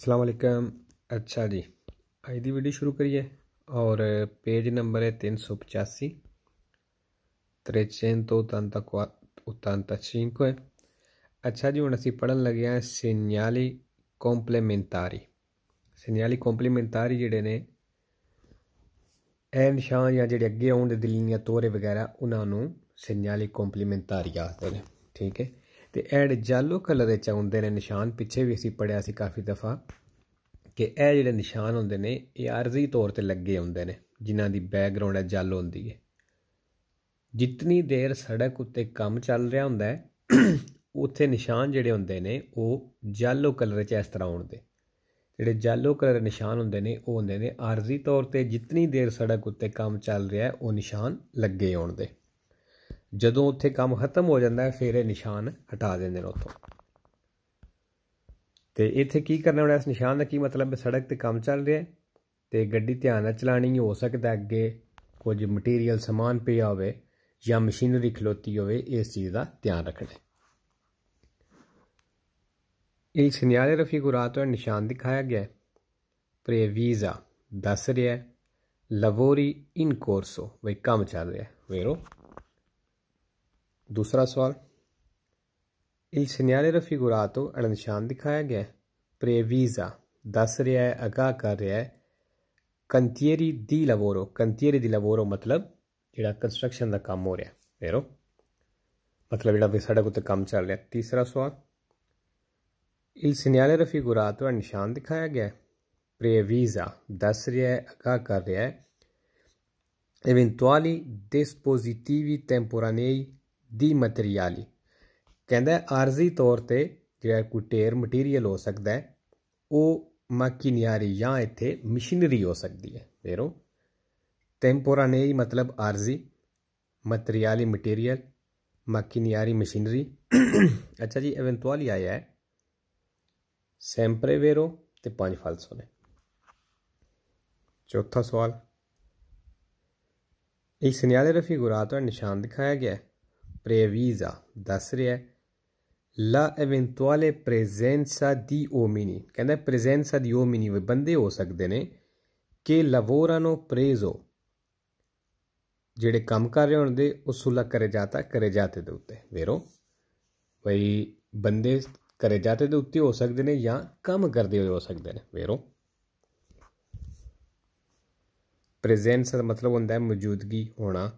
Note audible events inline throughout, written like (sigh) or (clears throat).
ਅਸਲਾਮ ਅਲੈਕਮ ਅੱਛਾ ਜੀ ਅੱਜ ਦੀ ਵੀਡੀਓ ਸ਼ੁਰੂ ਕਰੀਏ ਔਰ ਪੇਜ ਨੰਬਰ ਹੈ 385 ਤ੍ਰੇਚੇਨ ਤੋਂ ਤੰਤਕ ਉਤੰਤਕ 5 ਹੈ ਅੱਛਾ ਜੀ ਹੁਣ ਅਸੀਂ ਪੜਨ ਲੱਗੇ ਹਾਂ ਸਿਗਨਲੀ ਕੰਪਲੀਮੈਂਟਰੀ ਸਿਗਨਲੀ ਕੰਪਲੀਮੈਂਟਰੀ ਜਿਹੜੇ ਨੇ ਐ ਸ਼ਾਂ ਜਾਂ ਜਿਹੜੇ ਅੱਗੇ ਆਉਣ ਦੇ ਦਿਲੀਆਂ ਤੋਰੇ ਵਗੈਰਾ ਉਹਨਾਂ ਨੂੰ ਸਿਗਨਲੀ ਕੰਪਲੀਮੈਂਟਰੀ ਆਖਦੇ ਨੇ ਠੀਕ ਹੈ ਤੇ ਇਹ ਜਿਹੜੇ ਜਾਲੋ ਕਲਰ ਦੇ ਚਾਉਂਦੇ ਨੇ ਨਿਸ਼ਾਨ ਪਿੱਛੇ ਵੀ ਅਸੀਂ ਪੜਿਆ ਸੀ ਕਾਫੀ ਦਫਾ ਕਿ ਇਹ ਜਿਹੜੇ ਨਿਸ਼ਾਨ ਹੁੰਦੇ ਨੇ ਇਹ ਆਰਜ਼ੀ ਤੌਰ ਤੇ ਲੱਗੇ ਹੁੰਦੇ ਨੇ ਜਿਨ੍ਹਾਂ ਦੀ ਬੈਕਗ੍ਰਾਉਂਡ ਹੈ ਜਾਲੋ ਹੁੰਦੀ ਹੈ ਜਿੰਨੀ ਦੇਰ ਸੜਕ ਉੱਤੇ ਕੰਮ ਚੱਲ ਰਿਹਾ ਹੁੰਦਾ ਹੈ ਉੱਥੇ ਨਿਸ਼ਾਨ ਜਿਹੜੇ ਹੁੰਦੇ ਨੇ ਉਹ ਜਾਲੋ ਕਲਰ 'ਚ ਇਸ ਤਰ੍ਹਾਂ ਹੁੰਦੇ ਜਿਹੜੇ ਜਾਲੋ ਕਲਰ ਨਿਸ਼ਾਨ ਹੁੰਦੇ ਨੇ ਉਹ ਹੁੰਦੇ ਨੇ ਆਰਜ਼ੀ ਤੌਰ ਤੇ ਜਿੰਨੀ ਦੇਰ ਸੜਕ ਉੱਤੇ ਕੰਮ ਚੱਲ ਰਿਹਾ ਹੈ ਉਹ ਨਿਸ਼ਾਨ ਲੱਗੇ ਆਉਣ ਦੇ ਜਦੋਂ ਉੱਥੇ ਕੰਮ ਖਤਮ ਹੋ ਜਾਂਦਾ ਹੈ ਫਿਰ ਇਹ ਨਿਸ਼ਾਨ ਹਟਾ ਦਿੰਦੇ ਨੇ ਉੱਥੋਂ ਤੇ ਇੱਥੇ ਕੀ ਕਰਨਾ ਹੁੰਦਾ ਇਸ ਨਿਸ਼ਾਨ ਦਾ ਕੀ ਮਤਲਬ ਹੈ ਸੜਕ ਤੇ ਕੰਮ ਚੱਲ ਰਿਹਾ ਤੇ ਗੱਡੀ ਧਿਆਨ ਨਾਲ ਚਲਾਣੀ ਹੋ ਸਕਦਾ ਅੱਗੇ ਕੁਝ ਮਟੀਰੀਅਲ ਸਮਾਨ ਪਿਆ ਹੋਵੇ ਜਾਂ ਮਸ਼ੀਨਰੀ ਖਲੋਤੀ ਹੋਵੇ ਇਸ ਚੀਜ਼ ਦਾ ਧਿਆਨ ਰੱਖਣਾ ਇਹ ਸਿਨਿਆਰੇ ਰਫੀ ਗੁਰਾਤ ਦਾ ਨਿਸ਼ਾਨ ਦਿਖਾਇਆ ਗਿਆ ਹੈ ਵੀਜ਼ਾ ਦੱਸ ਰਿਹਾ ਲਵੋਰੀ ਇਨ ਕੋਰਸੋ ਵੇ ਕੰਮ ਚੱਲ ਰਿਹਾ ਵੇਰੋ ਦੂਸਰਾ ਸਵਾਲ ਇਲ ਸਿਨਿਆਰੇ ਰਫੀਗੁਰਾਤੋ ਅਣਨਿਸ਼ਾਨ ਦਿਖਾਇਆ ਗਿਆ ਪ੍ਰੇਵੀਜ਼ਾ ਦੱਸ ਰਿਹਾ ਹੈ ਅਗਾ ਕਰ ਰਿਹਾ ਹੈ ਕੰਤੀਰੀ ਦੀ ਲਵੋਰੋ ਕੰਤੀਰੀ ਦੀ ਲਵੋਰੋ ਮਤਲਬ ਜਿਹੜਾ ਕੰਸਟਰਕਸ਼ਨ ਦਾ ਕੰਮ ਹੋ ਰਿਹਾ ਫੇਰੋ ਮਤਲਬ ਜਿਹੜਾ ਵੀ ਸਾਡਾ ਕੋਤੇ ਕੰਮ ਚੱਲ ਰਿਹਾ ਤੀਸਰਾ ਸਵਾਲ ਇਲ ਸਿਨਿਆਰੇ ਰਫੀਗੁਰਾਤੋ ਅਣਨਿਸ਼ਾਨ ਦਿਖਾਇਆ ਗਿਆ ਪ੍ਰੇਵੀਜ਼ਾ ਦੱਸ ਰਿਹਾ ਹੈ ਅਗਾ ਕਰ ਰਿਹਾ ਹੈ eventuali ਡਿਸਪੋਜ਼ਿਟਿਵੀ temporanei ਦੀ ਮਟੀਰੀਅਲੀ ਕਹਿੰਦਾ ਆਰਜ਼ੀ ਤੌਰ ਤੇ ਜਿਹੜਾ ਕੋਈ ਟੇਰ ਮਟੀਰੀਅਲ ਹੋ ਸਕਦਾ ਹੈ ਉਹ ਮਾਕੀਨਿਆਰੀ ਜਾਂ ਇੱਥੇ ਮਸ਼ੀਨਰੀ ਹੋ ਸਕਦੀ ਹੈ ਵੇਰੋ ਟੈਂਪੋਰਾਨੇਰੀ ਮਤਲਬ ਆਰਜ਼ੀ ਮਟੀਰੀਅਲੀ ਮਟੀਰੀਅਲ ਮਾਕੀਨਿਆਰੀ ਮਸ਼ੀਨਰੀ ਅੱਛਾ ਜੀ ਇਵੈਂਟੁਅਲੀ ਆਇਆ ਹੈ ਸੈਂਪਰੇ ਵੇਰੋ ਤੇ ਪੰਜ ਫਾਲਸੋ ਨੇ ਚੌਥਾ ਸਵਾਲ ਇਸ ਸਿਨਿਆਲੇ ਰਫੀ ਗੁਰਾਤ ਦਾ ਨਿਸ਼ਾਨ ਦਿਖਾਇਆ ਗਿਆ ਹੈ previsa da serie la eventuale presenza di uomini ਕਹਿੰਦਾ presenza di uomini ਬੰਦੇ ਹੋ ਸਕਦੇ ਨੇ ਕਿ lavorano preso ਜਿਹੜੇ ਕੰਮ ਕਰ ਰਹੇ ਹੁੰਦੇ ਉਹ ਸੁਲਾ ਕਰੇ ਜਾਤਾ ਕਰੇ ਜਾਤੇ ਦੇ ਉੱਤੇ ਵੇਰੋ ਬਈ ਬੰਦੇ ਕਰੇ ਜਾਤੇ ਦੇ ਉੱਤੇ ਹੋ ਸਕਦੇ ਨੇ ਜਾਂ ਕੰਮ ਕਰਦੇ ਹੋਏ ਹੋ ਸਕਦੇ ਨੇ ਵੇਰੋ ਪ੍ਰੈਜ਼ੈਂਸ ਦਾ ਮਤਲਬ ਹੁੰਦਾ ਹੈ ਮੌਜੂਦਗੀ ਹੋਣਾ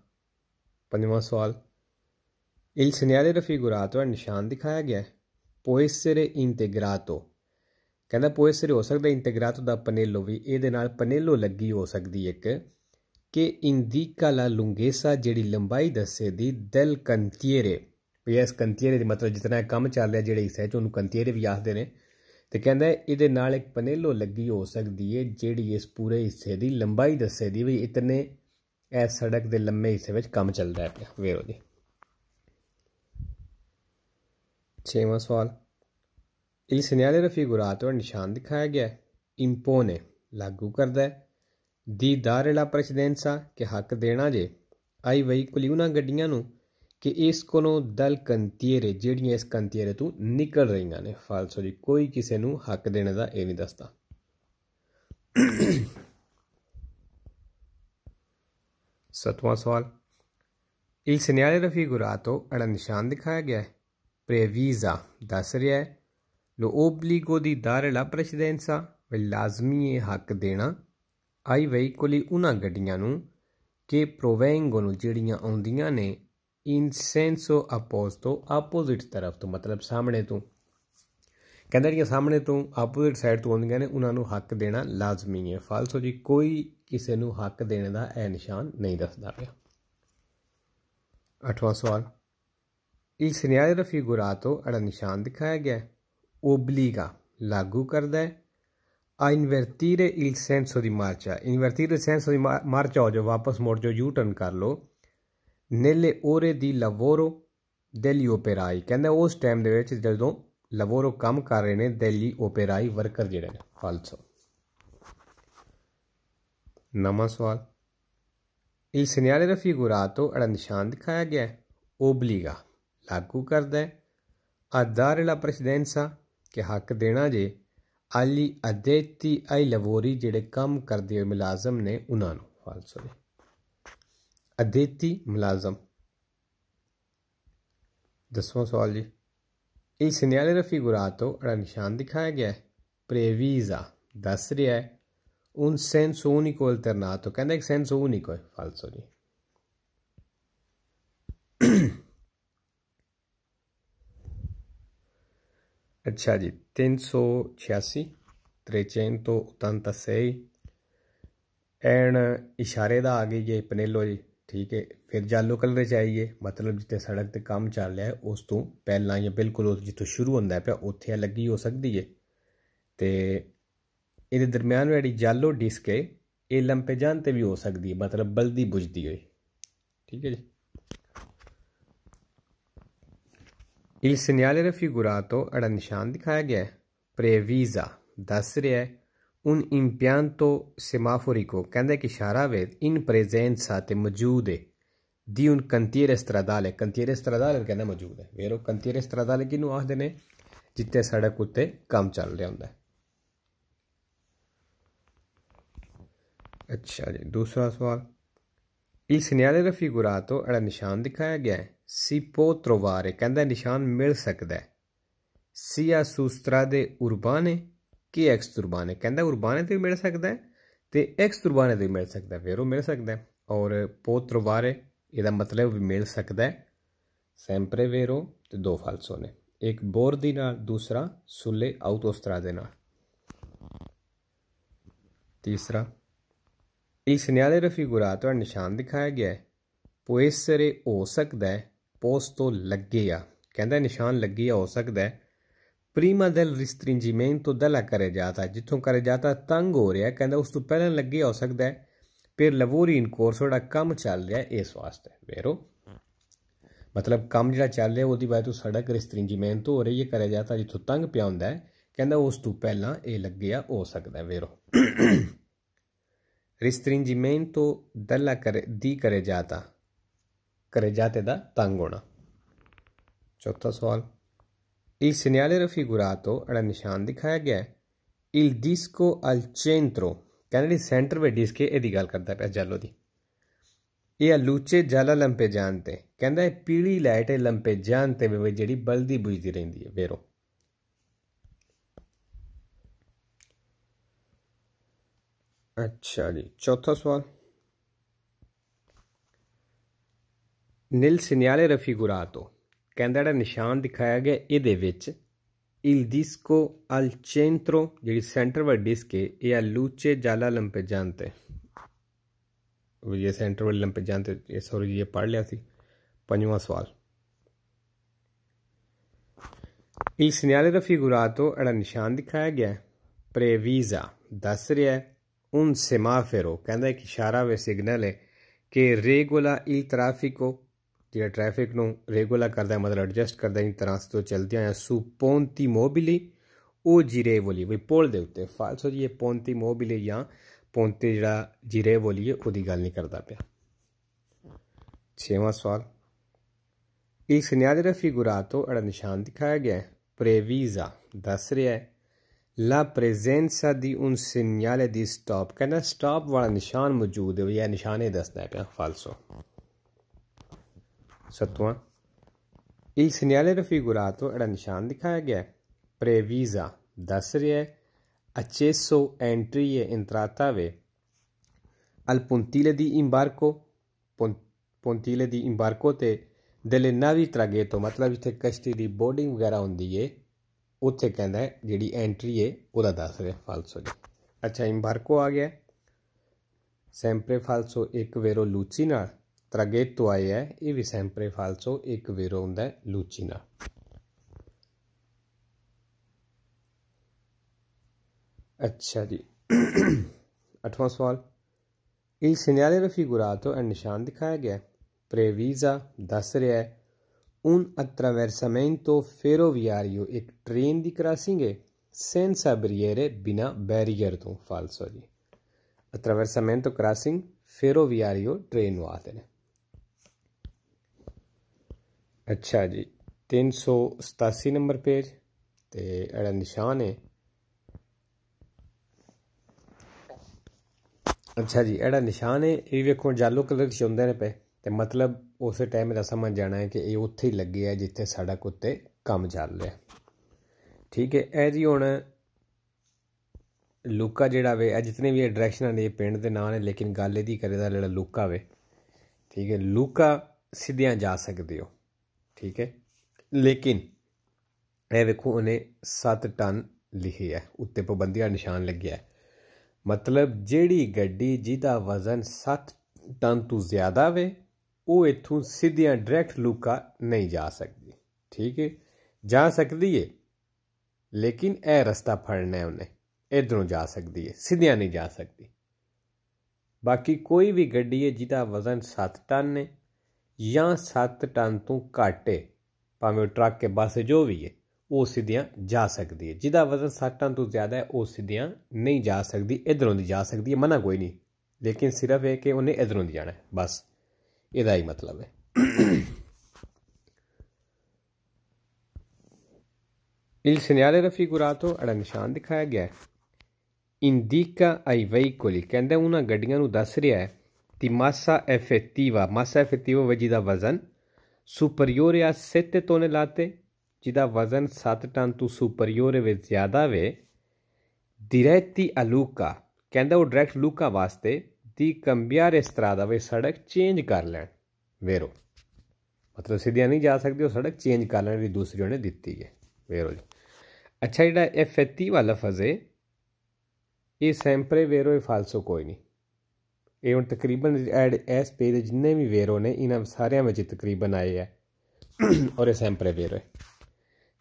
ਪੰਜਵਾਂ ਸਵਾਲ Il segnale raffigurato è ਨਿਸ਼ਾਨ ਦਿਖਾਇਆ ਗਿਆ ਹੈ può essere integrato ਕਹਿੰਦਾ può essere ਹੋ ਸਕਦਾ integrato ਦਾ ਪਨੇਲੋ ਵੀ ਇਹਦੇ ਨਾਲ ਪਨੇਲੋ ਲੱਗੀ ਹੋ ਸਕਦੀ ਇੱਕ ਕਿ ਇੰਡੀਕਾ ਲਾ ਲੁੰਗੇਸਾ ਜਿਹੜੀ ਲੰਬਾਈ ਦੱਸੇ ਦੀ ਦਿਲ ਕੰਤੀਰੇ ਪੀਐਸ ਕੰਤੀਰੇ ਦੇ ਮਤਲਬ ਜਿਤਨਾ ਕੰਮ ਚੱਲ ਰਿਹਾ ਜਿਹੜੇ ਹਿੱਸੇ ਚ ਉਹਨੂੰ ਕੰਤੀਰੇ ਵੀ ਆਖਦੇ ਨੇ ਤੇ ਕਹਿੰਦਾ ਇਹਦੇ ਨਾਲ ਇੱਕ ਪਨੇਲੋ ਲੱਗੀ ਹੋ ਸਕਦੀ ਹੈ ਜਿਹੜੀ ਇਸ ਪੂਰੇ ਹਿੱਸੇ ਦੀ ਲੰਬਾਈ ਦੱਸੇ ਦੀ ਵੀ ਇਤਨੇ ਇਸ ਸੜਕ ਦੇ ਲੰਮੇ ਹਿੱਸੇ ਵਿੱਚ ਕੰਮ ਚੱਲਦਾ ਹੈ ਪਿਆ ਵੇਰੋ ਜੀ ਛੇਵਾਂ ਸਵਾਲ ਇਲ ਸਿਨਿਆਲੇ रफीगुरात और निशान दिखाया गया है ਲਾਗੂ ਕਰਦਾ लागू ਦੀ ਦਾਰੇਲਾ ਪ੍ਰੈਸੀਡੈਂਸਾ ਕਿ ਹੱਕ ਦੇਣਾ ਜੇ ਆਈ ਵਈ ਕੁਲੀਉਨਾ ਗੱਡੀਆਂ ਨੂੰ ਕਿ ਇਸ ਕੋਲੋਂ ਦਲ ਕੰਤੀਰੇ ਜਿਹੜੀਆਂ ਇਸ ਕੰਤੀਰੇ ਤੋਂ ਨਿਕਲ ਰਹੀਆਂ ਨੇ ਫਾਲਸੋ ਜੀ ਕੋਈ ਕਿਸੇ ਨੂੰ ਹੱਕ ਦੇਣ ਦਾ ਇਹ ਨਹੀਂ ਦੱਸਦਾ ਸਤਵਾਂ ਸਵਾਲ ਇਲ ਸਿਨਿਆਲੇ ਰਫੀ ਗੁਰਾਤੋ ਅੜਾ ਨਿਸ਼ਾਨ ਦਿਖਾਇਆ ਗਿਆ ਹੈ preavisa ਦੱਸ ਰਿਹਾ ਹੈ lo obbligo di dare la precedenza ਵੇ ਲਾਜ਼ਮੀ ਇਹ ਹੱਕ ਦੇਣਾ ਆਈ ਵਹੀਕਲੀ ਉਹਨਾਂ ਗੱਡੀਆਂ ਨੂੰ ਕਿ ਪ੍ਰੋਵੈਂਗੋ ਨੂੰ ਜਿਹੜੀਆਂ ਆਉਂਦੀਆਂ ਨੇ ਇਨ ਸੈਂਸੋ ਆਪੋਸਟੋ ਆਪੋਜ਼ਿਟ ਤਰਫ ਤੋਂ ਮਤਲਬ ਸਾਹਮਣੇ ਤੋਂ ਕਹਿੰਦਾ ਜਿਹੜੀਆਂ ਸਾਹਮਣੇ ਤੋਂ ਆਪੋਜ਼ਿਟ ਸਾਈਡ ਤੋਂ ਆਉਂਦੀਆਂ ਨੇ ਉਹਨਾਂ ਨੂੰ ਹੱਕ ਦੇਣਾ ਲਾਜ਼ਮੀ ਹੈ ਫਾਲਸੋ ਜੀ ਕੋਈ ਕਿਸੇ ਨੂੰ ਹੱਕ ਦੇਣ ਦਾ ਇਹ ਨਿਸ਼ਾਨ ਨਹੀਂ ਦੱਸਦਾ ਪਿਆ 8ਵਾਂ ਸਵਾਲ ਇਸ ਨਿਆਇ ਰਫੀਗੁਰਾ ਤੋਂ ਅੜਾ ਨਿਸ਼ਾਨ ਦਿਖਾਇਆ ਗਿਆ ਓਬਲੀਗਾ ਲਾਗੂ ਕਰਦਾ ਹੈ ਆ ਇਨਵਰਟਿਰੇ ਇਲ ਸੈਂਸੋ ਦੀ ਮਾਰਚਾ ਇਨਵਰਟਿਰੇ ਸੈਂਸੋ ਦੀ ਮਾਰਚਾ ਹੋ ਜੋ ਵਾਪਸ ਮੋੜ ਜੋ ਯੂ ਟਰਨ ਕਰ ਲੋ ਨੇਲੇ ਓਰੇ ਦੀ ਲਵੋਰੋ ਦਿੱਲੀ ਓਪੇਰਾਈ ਕਹਿੰਦਾ ਉਸ ਟਾਈਮ ਦੇ ਵਿੱਚ ਜਦੋਂ ਲਵੋਰੋ ਕੰਮ ਕਰ ਰਹੇ ਨੇ ਦਿੱਲੀ ਓਪੇਰਾਈ ਵਰਕਰ ਜਿਹੜੇ ਨੇ ਫਾਲਸੋ ਨਮਾ ਸਵਾਲ ਇਸ ਸਿਨਿਆਰੇ ਦਾ ਅੜਾ ਨਿਸ਼ਾਨ ਦਿਖਾਇਆ ਗਿਆ ਓਬਲੀਗਾ ਆਗੂ ਕਰਦਾ ਹੈ ਆਦਾਰਲਾ ਪ੍ਰੈਸੀਡੈਂਸਾ ਕਿ ਹੱਕ ਦੇਣਾ ਜੇ ਆਲੀ ਅਦੇਤੀ ਆਈ ਲਵੋਰੀ ਜਿਹੜੇ ਕੰਮ ਕਰਦੇ ਹੋਏ ਮੁਲਾਜ਼ਮ ਨੇ ਉਹਨਾਂ ਨੂੰ ਫਾਲਸੋ ਅਦੇਤੀ ਮੁਲਾਜ਼ਮ ਦਸਵਾਂ ਸਵਾਲ ਜੀ ਇਹ ਸਿਨਿਆਲੇ ਰਫੀ ਗੁਰਾਤੋ ਅੜਾ ਨਿਸ਼ਾਨ ਦਿਖਾਇਆ ਗਿਆ ਹੈ ਪ੍ਰੇਵੀਜ਼ਾ ਦੱਸ ਰਿਹਾ ਹੈ ਉਨ ਸੈਂਸ ਉਨੀ ਕੋ ਅਲਟਰਨਾਟੋ ਕਹਿੰਦਾ ਕਿ ਸੈਂਸ ਉਨੀ ਕੋ ਹੈ ਫਾਲਸੋ ਜੀ ਜੀ 386 386 ਐਨ ਇਸ਼ਾਰੇ ਦਾ ਆ ਗਈ ਜੇ ਪਨੇਲੋ ਜੀ ਠੀਕ ਹੈ ਫਿਰ ਜਾਲੋ ਕਲਰ ਚਾਹੀਏ ਮਤਲਬ ਜਿੱਤੇ ਸੜਕ ਤੇ ਕੰਮ ਚੱਲ ਰਿਹਾ ਹੈ ਉਸ ਤੋਂ ਪਹਿਲਾਂ ਜਾਂ ਬਿਲਕੁਲ ਉਸ ਜਿੱਥੋਂ ਸ਼ੁਰੂ ਹੁੰਦਾ ਪਿਆ ਉੱਥੇ ਲੱਗੀ ਹੋ ਸਕਦੀ ਹੈ ਤੇ ਇਹਦੇ ਦਰਮਿਆਨ ਵਾਲੀ ਜਾਲੋ ਡਿਸਕ ਹੈ ਇਹ ਲੰਪੇ ਜਾਂ ਤੇ ਵੀ ਹੋ ਸਕਦੀ ਹੈ ਮਤਲਬ ਬਲਦੀ ਬੁਝਦੀ ਹੋਈ ਠੀਕ ਹੈ ਜੀ Il segnale raffigurato era Nishan dikhaya gaya hai previsa ਦੱਸ ਰਿਹਾ ਹੈ ਉਨ ਇੰਪਿਆਂਟੋ ਸੈਮਾਫੋਰਿਕੋ ਕਹਿੰਦਾ ਕਿ ਇਸ਼ਾਰਾ ਵੇ ਇਨ ਪ੍ਰੈਜ਼ੈਂਟ ਸਾਤੇ ਮੌਜੂਦ ਹੈ ਦੀ ਉਨ ਕੰਤੀਰ ਇਸਤਰਾਦਾਲ ਹੈ ਕੰਤੀਰ ਇਸਤਰਾਦਾਲ ਕਹਿੰਦਾ ਮੌਜੂਦ ਹੈ ਵੇਰੋ ਕੰਤੀਰ ਇਸਤਰਾਦਾਲ ਕਿਨੂੰ ਆਖਦੇ ਨੇ ਜਿੱਤੇ ਸੜਕ ਉੱਤੇ ਕੰਮ ਚੱਲ ਰਿਹਾ ਹੁੰਦਾ ਹੈ ਅੱਛਾ ਜੀ ਦੂਸਰਾ ਸਵਾਲ ਇਸ ਨਿਆਲੇ ਦਾ ਫਿਗੂਰਾਤੋ ਅੜਾ ਨਿਸ਼ਾਨ ਦਿਖਾਇਆ ਗਿਆ ਹੈ ਤਰਵਾਰੇ ਕਹਿੰਦਾ ਨਿਸ਼ਾਨ ਮਿਲ ਸਕਦਾ ਹੈ ਸਿਆ ਸੂਸਤਰਾ ਦੇ ਉਰਬਾਨੇ ਕਿ ਐਕਸ ਤੁਰਬਾਨੇ ਕਹਿੰਦਾ ਉਰਬਾਨੇ ਤੇ ਮਿਲ ਸਕਦਾ ਤੇ ਐਕਸ ਤੁਰਬਾਨੇ ਤੇ ਮਿਲ ਸਕਦਾ ਫਿਰ ਉਹ ਮਿਲ ਸਕਦਾ ਔਰ ਪੋਤਰਵਾਰੇ ਇਹਦਾ ਮਤਲਬ ਵੀ ਮਿਲ ਸਕਦਾ ਹੈ ਸੈਂਪਰੇ ਵੇਰੋ ਤੇ ਦੋ ਫਾਲਸੋ ਨੇ ਇੱਕ ਬੋਰ ਦੀ ਨਾਲ ਦੂਸਰਾ ਸੁਲੇ ਆਉਤੋਸਤਰਾ ਦੇ ਨਾਲ ਤੀਸਰਾ ਇਸ ਨਿਆਲੇ ਰਫੀਗੁਰਾ ਤੋਂ ਨਿਸ਼ਾਨ ਦਿਖਾਇਆ ਗਿਆ ਹੈ ਪੋਇਸਰੇ ਹੋ ਸਕਦਾ ਹੈ ਪੋਸਟ ਤੋਂ ਲੱਗੇ ਆ ਕਹਿੰਦਾ ਨਿਸ਼ਾਨ ਲੱਗੇ ਆ ਹੋ ਸਕਦਾ ਪ੍ਰੀਮਾ ਦਲ ਰਿਸਤ੍ਰਿੰਜੀਮੈਨ ਤੋਂ ਦਲਾ ਕਰੇ ਜਾਤਾ ਜਿੱਥੋਂ ਕਰੇ ਜਾਤਾ ਤੰਗ ਹੋ ਰਿਹਾ ਕਹਿੰਦਾ ਉਸ ਤੋਂ ਪਹਿਲਾਂ ਲੱਗੇ ਹੋ ਸਕਦਾ ਹੈ ਫਿਰ ਲਵੋਰੀਨ ਕੋਰਸ ਉਹਦਾ ਕੰਮ ਚੱਲ ਰਿਹਾ ਇਸ ਵਾਸਤੇ ਵੇਰੋ ਮਤਲਬ ਕੰਮ ਜਿਹੜਾ ਚੱਲ ਰਿਹਾ ਉਹਦੀ ਵਜ੍ਹਾ ਤੋਂ ਸੜਕ ਰਿਸਤ੍ਰਿੰਜੀਮੈਨ ਹੋ ਰਹੀ ਹੈ ਕਰੇ ਜਾਤਾ ਜਿੱਥੋਂ ਤੰਗ ਪਿਆ ਹੁੰਦਾ ਹੈ ਕਹਿੰਦਾ ਉਸ ਤੋਂ ਪਹਿਲਾਂ ਇਹ ਲੱਗਿਆ ਹੋ ਸਕਦਾ ਵੇਰੋ ਰਿਸਤ੍ਰਿੰਜੀਮੈਨ ਤੋਂ ਦਲਾ ਕਰੇ ਦੀ ਕਰੇ ਜਾਤਾ करे ਦਾ ਤੰਗ ਹੋਣਾ ਚੌਥਾ ਸਵਾਲ ਇਲ segnale raffigurato ਅੜਾ ਨਿਸ਼ਾਨ ਦਿਖਾਇਆ ਗਿਆ ਹੈ ਡਿਸਕੋ ਅਲ ਚੈਂਟਰੋ ਕੈਨੇਡੀ ਕਹਿੰਦੇ ਸੈਂਟਰ ਵਿੱਚ ਡਿਸਕ ਇਹਦੀ ਗੱਲ ਕਰਦਾ ਪਿਆ ਜਾਲੋ ਦੀ ਇਹ ਲੂਚੇ ਜਾਲਾ ਲੰਪੇ ਜਾਣਤੇ ਕਹਿੰਦਾ ਇਹ ਪੀਲੀ ਲਾਈਟ ਹੈ ਲੰਪੇ ਜਾਣਤੇ ਵੇ ਜਿਹੜੀ ਬਲਦੀ ਬੁਝਦੀ ਰਹਿੰਦੀ ਹੈ ਵੇਰੋ ਅੱਛਾ ਜੀ ਚੌਥਾ ਸਵਾਲ ਨਿਲ ਸਿਨਿਆਲੇ ਰਫੀਗੁਰਾਤੋ ਕਹਿੰਦਾ ਜਿਹੜਾ ਨਿਸ਼ਾਨ ਦਿਖਾਇਆ ਗਿਆ ਇਹਦੇ ਵਿੱਚ il disco al centro ਜਿਹੜੀ ਸੈਂਟਰ ਵੱਲ ਡਿਸਕੇ ਇਹ ਆ ਲੂਚੇ ਜਾਲਾ ਲੰਪੇ ਉਹ ਇਹ ਸੈਂਟਰ ਵੱਲ ਲੰਪੇ ਜਾਂਦੇ ਇਹ ਸੋਰੀ ਇਹ ਪੜ ਲਿਆ ਸੀ ਪੰਜਵਾਂ ਸਵਾਲ ਇਲ ਸਿਨਿਆਲੇ raffigurato era ਨਿਸ਼ਾਨ ਦਿਖਾਇਆ ਗਿਆ ਪ੍ਰੇਵੀਜ਼ਾ ਦੱਸ ਰਿਹਾ un ਸਿਮਾਫੇਰੋ ਕਹਿੰਦਾ ਇੱਕ ਇਸ਼ਾਰਾ ਵੇ ਸਿਗਨਲ ਹੈ ਕਿ ਰੇਗੁਲਾ ਇਲ traffico ਜਿਹੜਾ ਟ੍ਰੈਫਿਕ ਨੂੰ ਰੈਗੂਲਰ ਕਰਦਾ ਹੈ ਮਤਲਬ ਐਡਜਸਟ ਕਰਦਾ ਹੈ ਤਰ੍ਹਾਂ ਤੋਂ ਚਲਦਿਆਂ ਆ ਸੁਪੋਂਤੀ ਮੋਬਿਲੀ ਉਹ ਬੋਲੀ ਵੀ ਪੋਲ ਦੇ ਉੱਤੇ ਫਾਲਸੋ ਜੀ ਇਹ ਪੋਂਤੀ ਮੋਬਿਲੀ ਜਾਂ ਪੋਂਤੇ ਜਿਹੜਾ ਬੋਲੀ ਹੈ ਉਹਦੀ ਗੱਲ ਨਹੀਂ ਕਰਦਾ ਪਿਆ ਛੇਵਾਂ ਸਵਾਲ ਇੱਕ ਸਿਨਿਆਦਰ ਤੋਂ ਅੜਾ ਨਿਸ਼ਾਨ ਦਿਖਾਇਆ ਗਿਆ ਹੈ ਪ੍ਰੇਵੀਜ਼ਾ ਦੱਸ ਰਿਹਾ ਹੈ ਲਾ ਪ੍ਰੈਜ਼ੈਂਸਾ ਦੀ ਉਨ ਸਿਨਿਆਲੇ ਦੀ ਸਟਾਪ ਕਹਿੰਦਾ ਸਟਾਪ ਵਾਲਾ ਨਿਸ਼ਾਨ ਮੌਜੂਦ ਹੈ ਇਹ ਨਿਸ਼ਾਨੇ ਦੱਸਦਾ ਪਿਆ ਫਾਲਸੋ ਸਤਵਾਂ ਇਹ ਸਨਿਆਲੇ ਰਫੀਗੁਰਾਤੋ ਅੜਾ ਨਿਸ਼ਾਨ ਦਿਖਾਇਆ ਗਿਆ ਪ੍ਰੇਵੀਜ਼ਾ ਦੱਸ ਰਿਹਾ ਹੈ ਅਚੇਸੋ ਐਂਟਰੀ ਹੈ ਅਲ ਅਲਪੁੰਤੀਲੇ ਦੀ ਇੰਬਾਰਕੋ ਪੁੰਤੀਲੇ ਦੀ ਇੰਬਾਰਕੋ ਤੇ ਦਲੇ ਨਾਵੀ ਤਰਾਗੇਤੋ ਮਤਲਬ ਇਥੇ ਕਸ਼ਤੀ ਦੀ ਬੋਰਡਿੰਗ ਵਗੈਰਾ ਹੁੰਦੀ ਏ ਉੱਥੇ ਕਹਿੰਦਾ ਜਿਹੜੀ ਐਂਟਰੀ ਏ ਉਹਦਾ ਦੱਸ ਰਿਹਾ ਫਾਲਸੋ ਜੀ ਅੱਛਾ ਇੰਬਾਰਕੋ ਆ ਗਿਆ ਸੈਂਪਰੇ ਫਾਲਸੋ ਇੱਕ ਵੇਰੋ ਲੂਚੀ ਨਾਲ traghetto a e vi sempre falso, e vero lucina. अच्छा जी (clears throat) il segnale raffigurato è निशान दिखाया गया है un attraversamento ferroviario e train di crossing senza barriere bina barrier तो falso di attraversamento crossing ferroviario train आते ਅੱਛਾ ਜੀ 387 ਨੰਬਰ ਪੇਜ ਤੇ ਇਹਦਾ ਨਿਸ਼ਾਨ ਹੈ ਅੱਛਾ ਜੀ ਇਹਦਾ ਨਿਸ਼ਾਨ ਹੈ ਇਹ ਵੇਖੋ ਜਾਲੋ ਕਲਰ ਚ ਹੁੰਦੇ ਨੇ ਪਏ ਤੇ ਮਤਲਬ ਉਸੇ ਟਾਈਮ ਦਾ ਸਮਝ ਜਾਣਾ ਹੈ ਕਿ ਇਹ ਉੱਥੇ ਹੀ ਲੱਗੇ ਆ ਜਿੱਥੇ ਸੜਕ ਉੱਤੇ ਕੰਮ ਚੱਲ ਰਿਹਾ ਠੀਕ ਹੈ ਇਹ ਜੀ ਹੁਣ ਲੁਕਾ ਜਿਹੜਾ ਵੇ ਇਹ ਜਿਤਨੇ ਵੀ ਇਹ ਡਾਇਰੈਕਸ਼ਨਾਂ ਨੇ ਇਹ ਪਿੰਡ ਦੇ ਨਾਂ ਨੇ ਲੇਕਿਨ ਗੱਲ ਇਹਦੀ ਕਰੇ ਦਾ ਜਿਹੜਾ ਲੂਕਾ ਵੇ ਠੀਕ ਹੈ ਲੁਕਾ ਸਿੱਧਿਆਂ ਜਾ ਸਕਦੇ ਹੋ ਠੀਕ ਹੈ ਲੇਕਿਨ ਇਹ ਵੇਖੋ ਉਹਨੇ 7 ਟਨ ਲਿਖਿਆ ਉੱਤੇ ਪਾਬੰਦੀਆਂ ਨਿਸ਼ਾਨ ਲੱਗਿਆ ਮਤਲਬ ਜਿਹੜੀ ਗੱਡੀ ਜਿਹਦਾ ਵਜ਼ਨ 7 ਟਨ ਤੋਂ ਜ਼ਿਆਦਾ ਵੇ ਉਹ ਇੱਥੋਂ ਸਿੱਧੀਆਂ ਡਾਇਰੈਕਟ ਲੂਕਾ ਨਹੀਂ ਜਾ ਸਕਦੀ ਠੀਕ ਹੈ ਜਾ ਸਕਦੀ ਹੈ ਲੇਕਿਨ ਇਹ ਰਸਤਾ ਫੜਨਾ ਹੈ ਉਹਨੇ ਇਧਰੋਂ ਜਾ ਸਕਦੀ ਹੈ ਸਿੱਧੀਆਂ ਨਹੀਂ ਜਾ ਸਕਦੀ ਬਾਕੀ ਕੋਈ ਵੀ ਗੱਡੀ ਹੈ ਜਿਹਦਾ ਵਜ਼ਨ 7 ਟਨ ਨੇ ਜਾਂ 7 ਟਨ ਤੋਂ ਘੱਟ ਹੈ ਭਾਵੇਂ ਟਰੱਕ ਕੇ ਬੱਸ ਜੋ ਵੀ ਹੈ ਉਹ ਸਿੱਧੀਆਂ ਜਾ ਸਕਦੀ ਹੈ ਜਿਹਦਾ ਵਜ਼ਨ 7 ਟਨ ਤੋਂ ਜ਼ਿਆਦਾ ਹੈ ਉਹ ਸਿੱਧੀਆਂ ਨਹੀਂ ਜਾ ਸਕਦੀ ਇਧਰੋਂ ਦੀ ਜਾ ਸਕਦੀ ਹੈ ਮਨਾ ਕੋਈ ਨਹੀਂ ਲੇਕਿਨ ਸਿਰਫ ਇਹ ਕਿ ਉਹਨੇ ਇਧਰੋਂ ਦੀ ਜਾਣਾ ਹੈ ਬਸ ਇਹਦਾ ਹੀ ਮਤਲਬ ਹੈ Il segnale raffigurato era ਨਿਸ਼ਾਨ ਦਿਖਾਇਆ ਗਿਆ ਹੈ ਇੰਦੀਕਾ ਆਈਵਈ ਕੋਲੀ ਕਹਿੰਦੇ ਉਹਨਾਂ ਗੱਡੀਆਂ ਨੂੰ ਦੱਸ ਰਿਹਾ ਹੈ ਦੀ ਮਾਸਾ effettiva, ਮਾਸਾ effettiva ਵਾ ਜਿਹਦਾ ਵਜ਼ਨ ਸੁਪਰੀਓਰ ਆ 7 ਲਾਤੇ ਜਿਹਦਾ ਵਜ਼ਨ 7 ਟਨ ਤੋਂ ਸੁਪਰੀਓਰ ਵਿੱਚ ਜ਼ਿਆਦਾ ਵੇ ਡਾਇਰੈਕਟਲੀ ਅਲੂਕਾ ਕਹਿੰਦਾ ਉਹ ਡਾਇਰੈਕਟ ਲੂਕਾ ਵਾਸਤੇ ਦੀ ਕੰਬਿਆਰ ਇਸ ਤਰ੍ਹਾਂ ਦਾ ਵੇ ਸੜਕ ਚੇਂਜ ਕਰ ਲੈਣ ਵੇਰੋ ਮਤਲਬ ਸਿੱਧਿਆ ਨਹੀਂ ਜਾ ਸਕਦੀ ਉਹ ਸੜਕ ਚੇਂਜ ਕਰ ਲੈਣ ਵੀ ਦੂਸਰੀ ਉਹਨੇ ਦਿੱਤੀ ਹੈ ਵੇਰੋ ਅੱਛਾ ਜਿਹੜਾ ਐਫੈਤੀ ਵਾਲਾ ਫਜ਼ੇ ਹੈ ਇਹ ਸੈਂਪਰੇ ਵੇਰੋ ਇਹ ਫਾਲਸੋ ਕੋਈ ਨਹੀਂ ਇਹ ਹੁਣ ਤਕਰੀਬਨ ਐਡ ਇਸ ਪੇਜ ਦੇ ਜਿੰਨੇ ਵੀ ਵੇਰੋ ਨੇ ਇਹਨਾਂ ਸਾਰਿਆਂ ਵਿੱਚ ਤਕਰੀਬਨ ਆਏ ਆ ਔਰ ਇਹ ਸੈਂਪਲ ਵੇਰੋ ਹੈ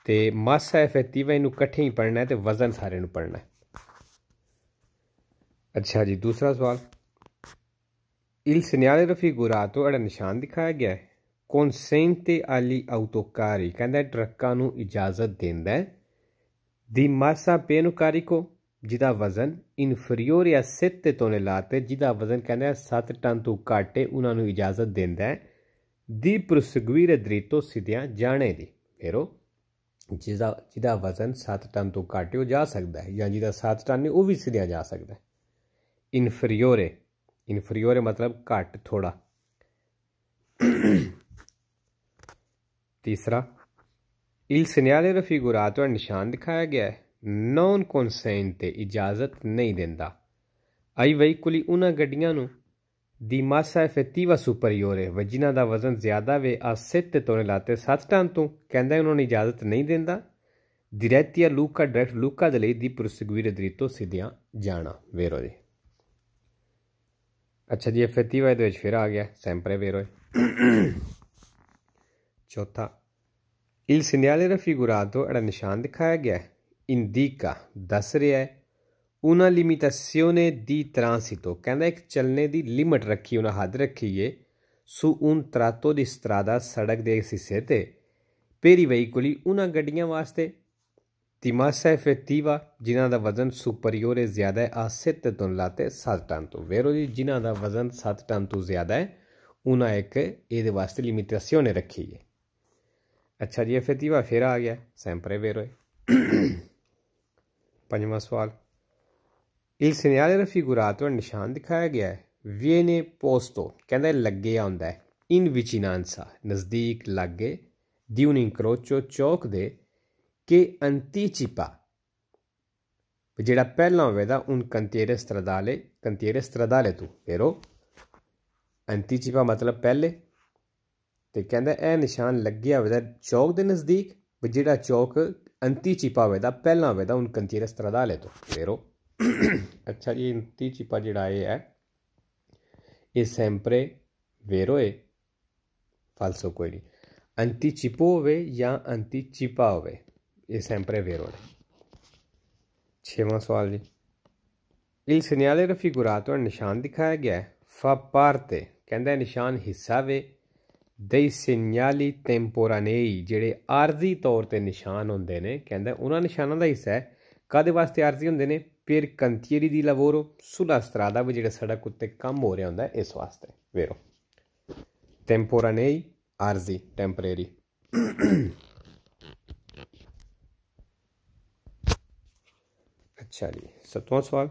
ਤੇ ਮਾਸਾ ਇਫੈਕਟਿਵਾ ਇਹਨੂੰ ਇਕੱਠੇ ਹੀ ਪੜਨਾ ਹੈ ਤੇ ਵਜ਼ਨ ਸਾਰੇ ਨੂੰ ਪੜਨਾ ਹੈ ਅੱਛਾ ਜੀ ਦੂਸਰਾ ਸਵਾਲ ਇਲ Il segnale ਤੋਂ ਅੜਾ ਨਿਸ਼ਾਨ ਦਿਖਾਇਆ ਗਿਆ ਹੈ consente agli ਆਟੋਕਾਰੀ ਕਹਿੰਦਾ ਟਰੱਕਾਂ ਨੂੰ ਇਜਾਜ਼ਤ ਦਿੰਦਾ ਹੈ ਦੀ ਮਾਸਾ ਪੇਨੁਕਾਰੀ ਕੋ ਜਿਹਦਾ ਵਜ਼ਨ ਇਨਫੀਰੀਅਰ ਜਾਂ 7 ਤੋਂ ਲੈ ਤੇ ਜਿਹਦਾ ਵਜ਼ਨ ਆ 7 ਟਨ ਤੋਂ ਘਾਟੇ ਉਹਨਾਂ ਨੂੰ ਇਜਾਜ਼ਤ ਦਿੰਦਾ ਹੈ ਦੀ ਪ੍ਰਸਗਵੀਰ ਦ੍ਰਿਤੋ ਸਿੱਧਿਆਂ ਜਾਣੇ ਦੀ ਫਿਰ ਜਿਹਦਾ ਜਿਹਦਾ ਵਜ਼ਨ 7 ਟਨ ਤੋਂ ਘਾਟਿਓ ਜਾ ਸਕਦਾ ਹੈ ਜਾਂ ਜਿਹਦਾ 7 ਟਨ ਨਹੀਂ ਉਹ ਵੀ ਸਿੱਧਿਆਂ ਜਾ ਸਕਦਾ ਹੈ ਇਨਫੀਰੀਅਰ ਇਨਫੀਰੀਅਰ ਮਤਲਬ ਘੱਟ ਥੋੜਾ ਤੀਸਰਾ ਇਲ ਸਿਨਿਆਲੇ ਰਫੀਗੁਰਾਤ ਦਾ ਨਿਸ਼ਾਨ ਦਿਖਾਇਆ ਗਿਆ ਹੈ ਨਾਨ ਕੰਸੈਂਟ ਤੇ ਇਜਾਜ਼ਤ ਨਹੀਂ ਦਿੰਦਾ ਆਈ ਵਹੀਕਲੀ ਉਹਨਾਂ ਗੱਡੀਆਂ ਨੂੰ ਦੀ ਮਾਸਾ ਫਤੀਵਾ ਸੁਪਰੀਓਰ ਹੈ ਵਜਿਨਾ ਦਾ ਵਜ਼ਨ ਜ਼ਿਆਦਾ ਵੇ ਆ 7 ਤੋਂ ਲਾਤੇ 7 ਟਨ ਤੋਂ ਕਹਿੰਦਾ ਉਹਨਾਂ ਨੂੰ ਇਜਾਜ਼ਤ ਨਹੀਂ ਦਿੰਦਾ ਡਾਇਰੈਕਟਿਆ ਲੂਕਾ ਡਾਇਰੈਕਟ ਲੂਕਾ ਦੇ ਲਈ ਦੀ ਪ੍ਰਸਗਵੀਰ ਤੋਂ ਸਿਧਿਆ ਜਾਣਾ ਵੇਰੋ ਜੀ ਅੱਛਾ ਜੀ ਫਤੀਵਾ ਦੇ ਵਿੱਚ ਫਿਰ ਆ ਗਿਆ ਸੈਂਪਰੇ ਵੇਰੋ ਚੌਥਾ ਇਲ ਸਿਨਿਆਲੇ ਰਫੀਗੁਰਾਦੋ ਅੜਾ ਨਿਸ਼ਾਨ ਦਿਖਾਇਆ ਗਿਆ ਹੈ ਇੰਦੀਕਾ ਦੱਸ ਰਿਹਾ ਹੈ ਉਹਨਾਂ ਲਿਮਿਟਾਸਿਓਨੇ ਦੀ ਟ੍ਰਾਂਸਿਟੋ ਕਹਿੰਦਾ ਇੱਕ ਚੱਲਨੇ ਦੀ ਲਿਮਟ ਰੱਖੀ ਉਹਨਾਂ ਹੱਦ ਰੱਖੀ ਏ ਸੋ ਉਨ ਤਰਾਤੋ ਦੀ ਸਤਰਾਦਾ ਸੜਕ ਦੇ ਇਸ ਹਿੱਸੇ ਤੇ ਪੇਰੀ ਵਹੀਕੁਲੀ ਉਹਨਾਂ ਗੱਡੀਆਂ ਵਾਸਤੇ ਤਿਮਾਸਾ ਫਤੀਵਾ ਜਿਨ੍ਹਾਂ ਦਾ ਵਜ਼ਨ ਸੁਪਰੀਓਰ ਹੈ ਜ਼ਿਆਦਾ ਹੈ ਆਸਿਤ ਤੋਂ ਲਾਤੇ 7 ਟਨ ਤੋਂ ਵੇਰੋ ਜੀ ਜਿਨ੍ਹਾਂ ਦਾ ਵਜ਼ਨ 7 ਟਨ ਤੋਂ ਜ਼ਿਆਦਾ ਹੈ ਉਹਨਾਂ ਇੱਕ ਇਹਦੇ ਵਾਸਤੇ ਲਿਮਿਟਾਸਿਓਨੇ ਰੱਖੀ ਏ ਅੱਛਾ ਜੀ ਫਤੀਵਾ ਫੇਰ ਆ ਗਿਆ ਸੈਂਪਰੇ ਵੇਰੋ ਪੰਜਵਾਂ ਸਵਾਲ ਇਲ ਸਿਨਿਆਲੇ ਰਫਿਗੂਰਾਟੋ ਨਿਸ਼ਾਨ ਦਿਖਾਇਆ ਗਿਆ ਹੈ ਵੀਨੇ ਪੋਸਟੋ ਕਹਿੰਦਾ ਲੱਗੇ ਹੁੰਦਾ ਹੈ ਇਨ ਵਿਚਿਨਾਂਸਾ ਨਜ਼ਦੀਕ ਲੱਗੇ ਦਿਉਨੀ ਕਰੋਚੋ ਚੌਕ ਦੇ ਕਿ ਅੰਤੀਚਿਪਾ ਜਿਹੜਾ ਪਹਿਲਾਂ ਹੋਵੇਦਾ ਉਨ ਕੰਤੇਰੇ ਸਤਰਦਾਲੇ ਕੰਤੇਰੇ ਸਤਰਦਾਲੇ ਤੂੰ ਫੇਰੋ ਅੰਤੀਚਿਪਾ ਮਤਲਬ ਪਹਿਲੇ ਤੇ ਕਹਿੰਦਾ ਇਹ ਨਿਸ਼ਾਨ ਲੱਗਿਆ ਹੋਵੇਦਾ ਚੌਕ ਦੇ ਨਜ਼ਦੀਕ ਜਿਹੜਾ ਚੌਕ ਅੰਤੀਚਿਪਾ ਵੇਦਾ ਪਹਿਲਾ ਵੇਦਾ ਉਨ ਕੰਤੀਰ ਸਤਰਾਦਾਲੇ ਤੋਂ ਫੇਰੋ ਅੱਛਾ ਜੀ ਅੰਤੀਚਿਪਾ ਜਿਹੜਾ ਇਹ ਹੈ ਇਹ ਸੈਂਪਰੇ ਵੇਰੋਏ ਫਾਲਸੋ ਕੋਈ ਨਹੀਂ ਅੰਤੀਚਿਪੋ ਵੇ ਜਾਂ ਅੰਤੀਚਿਪਾ ਹੋਵੇ ਇਹ ਸੈਂਪਰੇ ਵੇਰੋਏ ਛੇਵਾਂ ਸਵਾਲ ਜੀ ਇਲ ਸਿਨਿਆਲੇ ਰਫੀਗੁਰਾਤ ਨੂੰ ਨਿਸ਼ਾਨ ਦਿਖਾਇਆ ਗਿਆ ਹੈ ਫਾ ਪਾਰਤੇ ਕਹਿੰਦਾ ਨਿਸ਼ਾਨ ਹਿੱਸਾ ਵੇ dei segnali temporanei ਜਿਹੜੇ ਆਰਜ਼ੀ ਤੌਰ ਤੇ ਨਿਸ਼ਾਨ ਹੁੰਦੇ ਨੇ ਕਹਿੰਦਾ ਉਹਨਾਂ ਨਿਸ਼ਾਨਾਂ ਦਾ ਹਿੱਸਾ ਹੈ ਕਾਦੇ ਵਾਸਤੇ ਆਰਜ਼ੀ ਹੁੰਦੇ ਨੇ ਪੀਰ ਕੰਤੀਰੀ ਦੀ ਲਵੋਰੋ ਸੁਲਾ ਸਤਰਾਦਾ ਵੀ ਜਿਹੜਾ ਸੜਕ ਉੱਤੇ ਕੰਮ ਹੋ ਰਿਹਾ ਹੁੰਦਾ ਇਸ ਵਾਸਤੇ ਵੇਰੋ temporanei arzi temporary अच्छा जी सतवां सवाल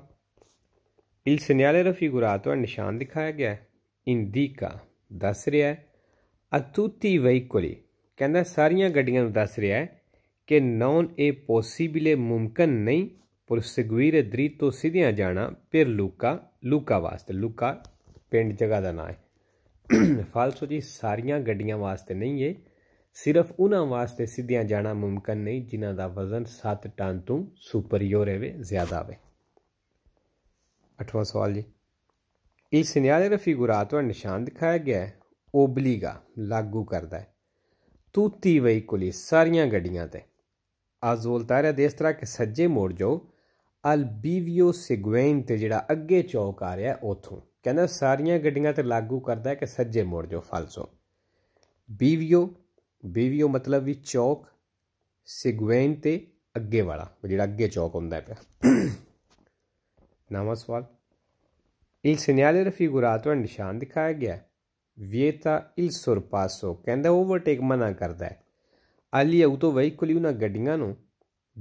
इल सन्याले रफी गुरातो निशान दिखाया गया है इन दी का दस रहा है ਅਤੂਤੀ ਵਹੀਕਲੀ ਕਹਿੰਦਾ ਸਾਰੀਆਂ ਗੱਡੀਆਂ ਨੂੰ ਦੱਸ ਰਿਹਾ ਹੈ ਕਿ ਨੌਨ ਏ ਪੋਸੀਬਿਲੇ ਮੁਮਕਨ ਨਹੀਂ ਪ੍ਰੋਸਗੁਇਰ ਤੋਂ ਸਿੱਧਿਆਂ ਜਾਣਾ ਫਿਰ ਲੂਕਾ ਲੂਕਾ ਵਾਸਤੇ ਲੂਕਾ ਪਿੰਡ ਜਗ੍ਹਾ ਦਾ ਨਾਮ ਹੈ (coughs) ਫਾਲਸੋ ਜੀ ਸਾਰੀਆਂ ਗੱਡੀਆਂ ਵਾਸਤੇ ਨਹੀਂ ਏ ਸਿਰਫ ਉਹਨਾਂ ਵਾਸਤੇ ਸਿੱਧੀਆਂ ਜਾਣਾ ਮੁਮਕਨ ਨਹੀਂ ਜਿਨ੍ਹਾਂ ਦਾ ਵਜ਼ਨ 7 ਟਨ ਤੋਂ ਸੁਪਰੀਓਰ ਹੋਵੇ ਜ਼ਿਆਦਾ ਹੋਵੇ ਅਠਵਾਂ ਸਵਾਲ ਜੀ ਇਸ ਸਿਨਿਆਰੇ ਦਾ ਫਿਗੂਰਾਤ ਨਿਸ਼ਾਨ ਦਿਖਾਇਆ ਗਿਆ ਹੈ ਓਬਲੀਗਾ ਲਾਗੂ ਕਰਦਾ ਹੈ ਤੂਤੀ ਵਹੀਕਲੀ ਸਾਰੀਆਂ ਗੱਡੀਆਂ ਤੇ ਆਜ਼ੋਲਤਾ ਦੇ ਇਸ ਤਰ੍ਹਾਂ ਕਿ ਸੱਜੇ ਮੋੜ ਜਾਓ ਅਲਬੀਵਿਓ ਸਿਗਵੇਨ ਤੇ ਜਿਹੜਾ ਅੱਗੇ ਚੌਕ ਆ ਰਿਹਾ ਉਥੋਂ ਕਹਿੰਦਾ ਸਾਰੀਆਂ ਗੱਡੀਆਂ ਤੇ ਲਾਗੂ ਕਰਦਾ ਹੈ ਕਿ ਸੱਜੇ ਮੋੜ ਜੋ ਫਲਸੋ ਬੀਵਿਓ ਬੀਵਿਓ ਮਤਲਬ ਵੀ ਚੌਕ ਸਿਗਵੇਨ ਤੇ ਅੱਗੇ ਵਾਲਾ ਜਿਹੜਾ ਅੱਗੇ ਚੌਕ ਹੁੰਦਾ ਪਿਆ ਨਵਾਂ ਸਵਾਲ Il segnale raffigurato è ਨਿਸ਼ਾਨ ਦਿਖਾਇਆ ਗਿਆ ਹੈ ਵੇਤਾ ਇਲ ਸੁਰਪਾਸੋ ਕਹਿੰਦਾ ਓਵਰਟੇਕ ਮਨਾ ਕਰਦਾ ਹੈ ਅਲੀ ਉਹ ਤੋਂ ਵਹੀਕਲੀ ਉਹਨਾਂ ਗੱਡੀਆਂ ਨੂੰ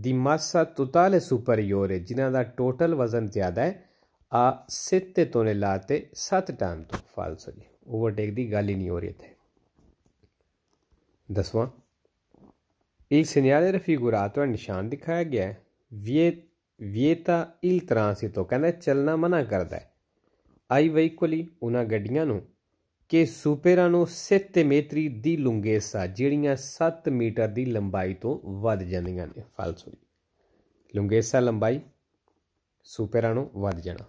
ਦੀ ਮਾਸਾ ਟੋਟਲੇ ਸੁਪਰੀਅਰ ਹੈ ਜਿਨ੍ਹਾਂ ਦਾ ਟੋਟਲ ਵਜ਼ਨ ਜ਼ਿਆਦਾ ਹੈ ਆ ਸਿੱਤੇ ਤੋਂ ਲਾ ਤੇ 7 ਟਾਂ ਤੋਂ ਫਾਲਸ ਹੋ ਜੀ ਓਵਰਟੇਕ ਦੀ ਗੱਲ ਹੀ ਨਹੀਂ ਹੋ ਰਹੀ ਤੇ ਦਸਵਾਂ ਇਹ ਸਿਨਿਆਰੇ ਰਫੀਗੁਰਾਤੋ ਨਿਸ਼ਾਨ ਦਿਖਾਇਆ ਗਿਆ ਹੈ ਵੀਏ ਵੀਤਾ ਇਲ ਤਰਾਂਸੀ ਤੋਂ ਕਹਿੰਦਾ ਚੱਲਣਾ ਮਨਾ ਕਰਦਾ ਹੈ ਆਈ ਵਹੀਕਲੀ ਉਹਨਾਂ ਗੱਡੀਆਂ ਨੂੰ ਕਿ ਸੁਪੇਰਾਨੋ ਮੀਟਰੀ ਦੀ ਲੰਗੇਸਾ ਜਿਹੜੀਆਂ 7 ਮੀਟਰ ਦੀ ਲੰਬਾਈ ਤੋਂ ਵੱਧ ਜਾਂਦੀਆਂ ਨੇ ਫਾਲਸੋ ਲੰਗੇਸਾ ਲੰਬਾਈ ਨੂੰ ਵੱਧ ਜਾਣਾ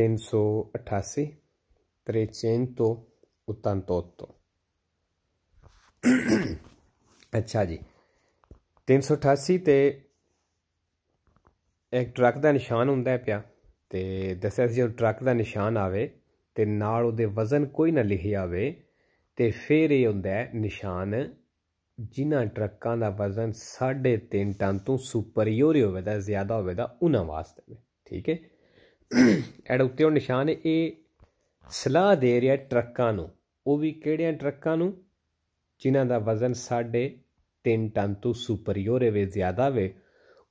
388 388 ਅੱਛਾ ਜੀ 388 ਤੇ ਇੱਕ ਟਰੱਕ ਦਾ ਨਿਸ਼ਾਨ ਹੁੰਦਾ ਹੈ ਪਿਆ ਤੇ ਦੱਸਿਆ ਸੀ ਜਦੋਂ ਟਰੱਕ ਦਾ ਨਿਸ਼ਾਨ ਆਵੇ ਤੇ ਨਾਲ ਉਹਦੇ ਵਜ਼ਨ ਕੋਈ ਨਾ ਲਿਖਿਆ ਆਵੇ ਤੇ ਫਿਰ ਇਹ ਹੁੰਦਾ ਨਿਸ਼ਾਨ ਜਿਨ੍ਹਾਂ ਟਰੱਕਾਂ ਦਾ ਵਜ਼ਨ 3.5 ਟਨ ਤੋਂ ਸੁਪਰੀਅਰ ਹੋਵੇ ਦਾ ਜ਼ਿਆਦਾ ਹੋਵੇ ਦਾ ਉਹਨਾਂ ਵਾਸਤੇ ਠੀਕ ਹੈ ਐਡ ਉੱਤੇ ਉਹ ਨਿਸ਼ਾਨ ਇਹ ਸਲਾਹ ਦੇ ਰਿਹਾ ਟਰੱਕਾਂ ਨੂੰ ਉਹ ਵੀ ਕਿਹੜੀਆਂ ਟਰੱਕਾਂ ਨੂੰ ਜਿਨ੍ਹਾਂ ਦਾ ਵਜ਼ਨ 3.5 ਟਨ ਤੋਂ ਸੁਪਰੀਅਰ ਹੋਵੇ ਜ਼ਿਆਦਾ ਹੋਵੇ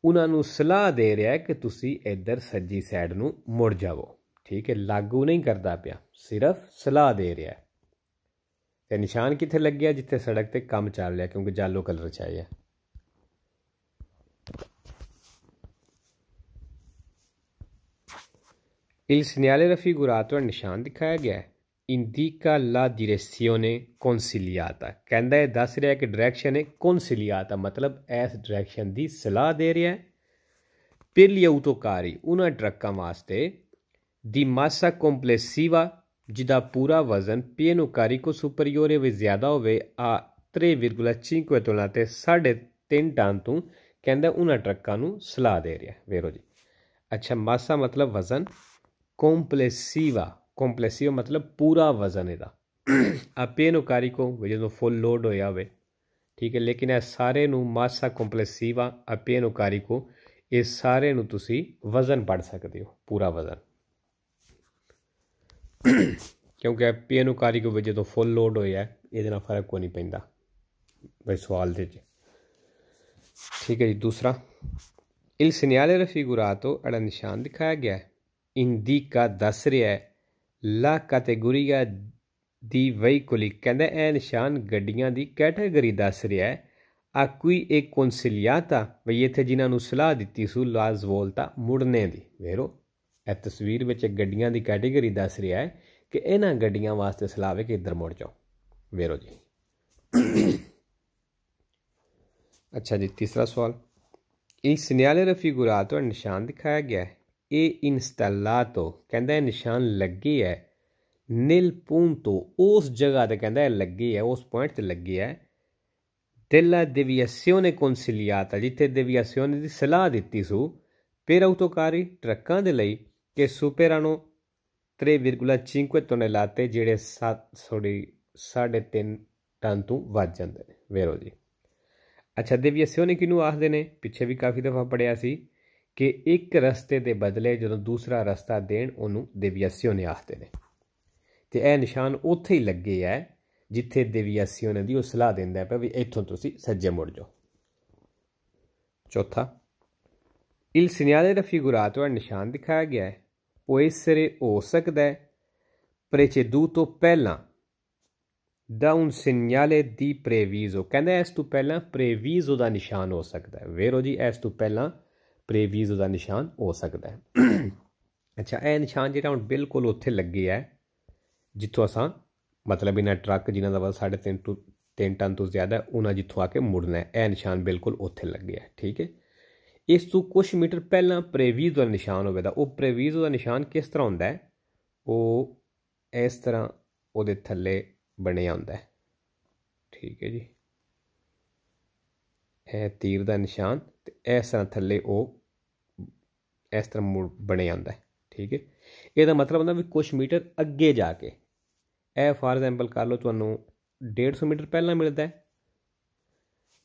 ਉਹਨਾਂ ਨੂੰ ਸਲਾਹ ਦੇ ਰਿਹਾ ਕਿ ਤੁਸੀਂ ਇੱਧਰ ਸੱਜੀ ਸਾਈਡ ਨੂੰ ਮੁੜ ਜਾਵੋ ਠੀਕ ਹੈ ਲਾਗੂ ਨਹੀਂ ਕਰਦਾ ਪਿਆ ਸਿਰਫ ਸਲਾਹ ਦੇ ਰਿਹਾ ਹੈ ਤੇ ਨਿਸ਼ਾਨ ਕਿੱਥੇ ਲੱਗਿਆ ਜਿੱਥੇ ਸੜਕ ਤੇ ਕੰਮ ਚੱਲ ਰਿਹਾ ਕਿਉਂਕਿ ਜਾਲੋ ਕਲਰ ਚਾਹੀਏ इल सन्याले रफ़ी गुरात पर ਨਿਸ਼ਾਨ ਦਿਖਾਇਆ ਗਿਆ ਹੈ indica la direzione conciliata ਕਹਿੰਦਾ ਇਹ ਦੱਸ ਰਿਹਾ ਕਿ ਡਾਇਰੈਕਸ਼ਨ ਹੈ conciliata ਮਤਲਬ ਇਸ ਡਾਇਰੈਕਸ਼ਨ ਦੀ ਸਲਾਹ ਦੇ ਰਿਹਾ ਹੈ per gli autocari ਉਹਨਾਂ ਟਰੱਕਾਂ ਵਾਸਤੇ ਦੀ ਮਾਸਾ ਕੰਪਲੈਸੀਵਾ ਜਿਹਦਾ ਪੂਰਾ ਵਜ਼ਨ ਪੀਐਨਓ ਕਾਰੀ ਕੋ ਸੁਪਰੀਓਰ ਵੇ ਜ਼ਿਆਦਾ ਹੋਵੇ ਆ 3.5 ਤੁਲਨਾ ਤੇ 3.5 ਟਨ ਤੋਂ ਕਹਿੰਦਾ ਉਹਨਾਂ ਟਰੱਕਾਂ ਨੂੰ ਸਲਾਹ ਦੇ ਰਿਹਾ ਵੇਰੋ ਜੀ ਅੱਛਾ ਮਾਸਾ ਮਤਲਬ ਵਜ਼ਨ ਕੰਪਲੈਸੀਵਾ ਕੰਪਲੈਸੀਓ ਮਤਲਬ ਪੂਰਾ ਵਜ਼ਨ ਇਹਦਾ ਆਪੇ ਨੂੰ ਕਾਰਿਕੋ ਜਦੋਂ ਫੁੱਲ ਲੋਡ ਹੋਇਆ ਹੋਵੇ ਠੀਕ ਹੈ ਲੇਕਿਨ ਇਹ ਸਾਰੇ ਨੂੰ ਮਾਸਾ ਕੰਪਲੈਸੀਵਾ ਆਪੇ ਨੂੰ ਕੋ ਇਹ ਸਾਰੇ ਨੂੰ ਤੁਸੀਂ ਵਜ਼ਨ ਪੜ ਸਕਦੇ ਹੋ ਪੂਰਾ ਵਜ਼ਨ ਕਿਉਂਕਿ ਪੀ ਨੂੰ ਕਾਰੀ ਕੋ ਜਦੋਂ ਫੁੱਲ ਲੋਡ ਹੋਇਆ ਇਹਦੇ ਨਾਲ ਫਰਕ ਕੋਈ ਨਹੀਂ ਪੈਂਦਾ ਬਈ ਸਵਾਲ ਦੇ ਚ ਠੀਕ ਹੈ ਜੀ ਦੂਸਰਾ ਇਲ ਸਿਨਿਆਲੇ ਰਫੀਗੁਰਾਤੋ ਅੜਾ ਨਿਸ਼ਾਨ ਦਿਖਾਇਆ ਗਿਆ ਹੈ ਇੰਦੀ ਕਾ ਦੱਸ ਰਿਹਾ ਹੈ ਲਾ ਕੈਟਾਗਰੀਆ ਦੀ ਵਹੀਕੁਲੀ ਕਹਿੰਦਾ ਇਹ ਨਿਸ਼ਾਨ ਗੱਡੀਆਂ ਦੀ ਕੈਟਾਗਰੀ ਦੱਸ ਰਿਹਾ ਹੈ ਆ ਕੋਈ ਇੱਕ ਕੌਂਸਲੀਆਤਾ ਵੀ ਇੱਥੇ ਜਿਨ੍ਹਾਂ ਨੂੰ ਸਲਾਹ ਦਿੱਤੀ ਸੂ ਲਾਜ਼ ਵੋਲਤਾ ਮੁੜਨੇ ਦੀ ਵੇਰੋ ਇਹ ਤਸਵੀਰ ਵਿੱਚ ਗੱਡੀਆਂ ਦੀ ਕੈਟਾਗਰੀ ਦੱਸ ਰਿਹਾ ਹੈ ਕਿ ਇਹਨਾਂ ਗੱਡੀਆਂ ਵਾਸਤੇ ਸਲਾਹ ਵੇ ਕਿ ਇੱਧਰ ਮੁੜ ਜਾਓ ਵੇਰੋ ਜੀ ਅੱਛਾ ਜੀ ਤੀਸਰਾ ਸਵਾਲ ਇਹ ਸਿਨਿਆਲੇ ਰਫੀਗੁਰਾ ਤੋਂ ਨਿਸ਼ਾਨ ਦਿਖਾਇਆ ਗਿਆ ਹੈ ਇਹ ਇਨਸਟਾਲਾਟੋ ਕਹਿੰਦਾ ਨਿਸ਼ਾਨ ਲੱਗੇ ਹੈ ਨਿਲ ਪੂੰਟੋ ਉਸ ਜਗ੍ਹਾ ਤੇ ਕਹਿੰਦਾ ਲੱਗੇ ਹੈ ਉਸ ਪੁਆਇੰਟ ਤੇ ਲੱਗੇ ਹੈ ਡੈਲਾ ਡਿਵੀਆਸੀਓਨੇ ਕੌਂਸਿਲਿਆਤਾ ਜਿੱਥੇ ਡਿਵੀਆਸੀਓਨੇ ਦੀ ਸਲਾਹ ਦਿੱਤੀ ਸੂ ਪੇਰ ਆਉਤੋਕਾਰੀ ਟਰੱਕਾਂ ਦੇ ਲਈ ਕਿ ਸੁਪੇਰਾਨੋ 3.5 ਟਨਲਾਤੇ ਜਿਹੜੇ 7 ਸੋੜੀ 3.5 ਟਨ ਤੋਂ ਵੱਧ ਜਾਂਦੇ ਨੇ ਵੇਰੋ ਜੀ ਅੱਛਾ ਡਿਵੀਆਸੀਓਨੇ ਕਿਨੂੰ ਆਖਦੇ ਨੇ ਪਿੱਛੇ ਵੀ ਕਾਫੀ ਦਫਾ ਪੜਿਆ ਸੀ ਕਿ ਇੱਕ ਰਸਤੇ ਦੇ ਬਦਲੇ ਜਦੋਂ ਦੂਸਰਾ ਰਸਤਾ ਦੇਣ ਉਹਨੂੰ ਨੇ ਆਖਦੇ ਨੇ ਤੇ ਇਹ ਨਿਸ਼ਾਨ ਉੱਥੇ ਹੀ ਲੱਗੇ ਆ ਜਿੱਥੇ ਨੇ ਦੀ ਉਹ ਸਲਾਹ ਦਿੰਦਾ ਹੈ ਵੀ ਇੱਥੋਂ ਤੁਸੀਂ ਸੱਜੇ ਮੁੜ ਜਾਓ ਚੌਥਾ ਇਲ ਸਿਨਿਆਲੇ ਦਾ ਫਿਗੂਰਾਤ ਵਾਲਾ ਨਿਸ਼ਾਨ ਦਿਖਾਇਆ ਗਿਆ ਹੈ ਉਹ ਇਸ ਸਰੇ ਹੋ ਸਕਦਾ ਹੈ ਪ੍ਰੇਚੇਦੂ ਤੋਂ ਪਹਿਲਾਂ ਦਾ ਉਨ ਸਿਨਿਆਲੇ ਦੀ ਪ੍ਰੇਵੀਜ਼ੋ ਕਹਿੰਦਾ ਇਸ ਤੋਂ ਪਹਿਲਾਂ ਪ੍ਰੇਵੀਜ਼ੋ ਦਾ ਨਿਸ਼ਾਨ ਹੋ ਸਕਦਾ ਹੈ ਵੇਰੋ ਜੀ ਇਸ ਤੋਂ ਪਹਿਲਾਂ ਪ੍ਰੇਵੀਜ਼ ਦਾ ਨਿਸ਼ਾਨ ਹੋ ਸਕਦਾ ਹੈ ਅੱਛਾ ਇਹ ਨਿਸ਼ਾਨ ਜਿਹੜਾ ਹੁਣ ਬਿਲਕੁਲ ਉੱਥੇ ਲੱਗੇ ਹੈ ਜਿੱਥੋਂ ਅਸਾਂ ਮਤਲਬ ਇਹਨਾਂ ਟਰੱਕ ਜਿਨ੍ਹਾਂ ਦਾ ਵਜ਼ਨ 3.5 ਤੋਂ 3 ਟਨ ਤੋਂ ਜ਼ਿਆਦਾ ਉਹਨਾਂ ਜਿੱਥੋਂ ਆ ਕੇ ਮੁੜਨਾ ਹੈ ਇਹ ਨਿਸ਼ਾਨ ਬਿਲਕੁਲ ਉੱਥੇ ਲੱਗਿਆ ਠੀਕ ਹੈ ਇਸ ਤੋਂ ਕੁਝ ਮੀਟਰ ਪਹਿਲਾਂ ਪ੍ਰੇਵੀਜ਼ ਦਾ ਨਿਸ਼ਾਨ ਹੋਵੇਗਾ ਉਹ ਪ੍ਰੇਵੀਜ਼ ਦਾ ਨਿਸ਼ਾਨ ਕਿਸ ਤਰ੍ਹਾਂ ਹੁੰਦਾ ਹੈ ਉਹ ਇਸ ਤਰ੍ਹਾਂ ਉਹਦੇ ਥੱਲੇ ਬਣਿਆ ਹੁੰਦਾ ਹੈ ਠੀਕ ਹੈ ਜੀ ਇਹ ਤੀਰ ਦਾ ਨਿਸ਼ਾਨ ਤੇ ਇਸ ਤਰ੍ਹਾਂ ਥੱਲੇ ਉਹ ਇਸ ਤਰ੍ਹਾਂ ਮੁੜ ਬਣ ਜਾਂਦਾ ਹੈ ਠੀਕ ਹੈ ਇਹਦਾ ਮਤਲਬ ਹੁੰਦਾ ਵੀ ਕੁਝ ਮੀਟਰ ਅੱਗੇ ਜਾ ਕੇ ਇਹ ਫਾਰ ਐਗਜ਼ਾਮਪਲ ਕਰ ਲਓ ਤੁਹਾਨੂੰ 150 ਮੀਟਰ ਪਹਿਲਾਂ ਮਿਲਦਾ ਹੈ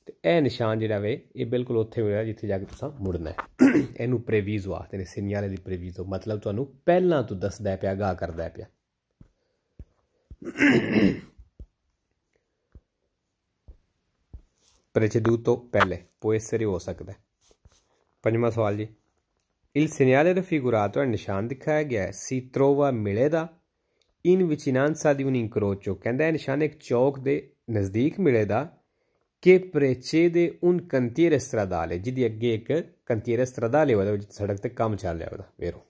ਤੇ ਇਹ ਨਿਸ਼ਾਨ ਜਿਹੜਾ ਵੇ ਇਹ ਬਿਲਕੁਲ ਉੱਥੇ ਹੋਇਆ ਜਿੱਥੇ ਜਾ ਕੇ ਤੁਸੀਂ ਮੁੜਨਾ ਹੈ ਇਹਨੂੰ ਪ੍ਰੇਵੀਜ਼ੋ ਆਖਦੇ ਨੇ ਸਿਗਨਲ ਦੀ ਪ੍ਰੇਵੀਜ਼ੋ ਮਤਲਬ ਤੁਹਾਨੂੰ ਪਹਿਲਾਂ ਤੋਂ ਦੱਸਦਾ ਪਿਆ ਗਾ ਕਰਦਾ ਪਿਆ ਪ੍ਰਚਦੂ ਤੋਂ ਪਹਿਲੇ ਪੋਇਸਰੀ ਹੋ ਸਕਦਾ ਪੰਜਵਾਂ ਸਵਾਲ ਜੀ Il segnale raffigurato è nishan ਦਿਖਾਇਆ ਗਿਆ ਹੈ si trova ਮਿਲੇਦਾ in vicinanza di un incrocio ਕਹਿੰਦਾ ਇਹ ਨਿਸ਼ਾਨ ਇੱਕ ਚੌਕ ਦੇ ਨਜ਼ਦੀਕ ਮਿਲੇਦਾ ਕਿ ਪ੍ਰੇਚੇ ਦੇ ਉਨ ਕੰਤੀਰੇ ਸਟਰਾਦਾਲੇ ਜਿਹਦੀ ਅੱਗੇ ਇੱਕ ਕੰਤੀਰੇ ਸਟਰਾਦਾਲੇ ਵਾਲਾ ਜਿੱਥੇ ਸੜਕ ਤੇ ਕੰਮ ਚੱਲ ਰਿਹਾ ਉਹਦਾ ਵੇਰੋ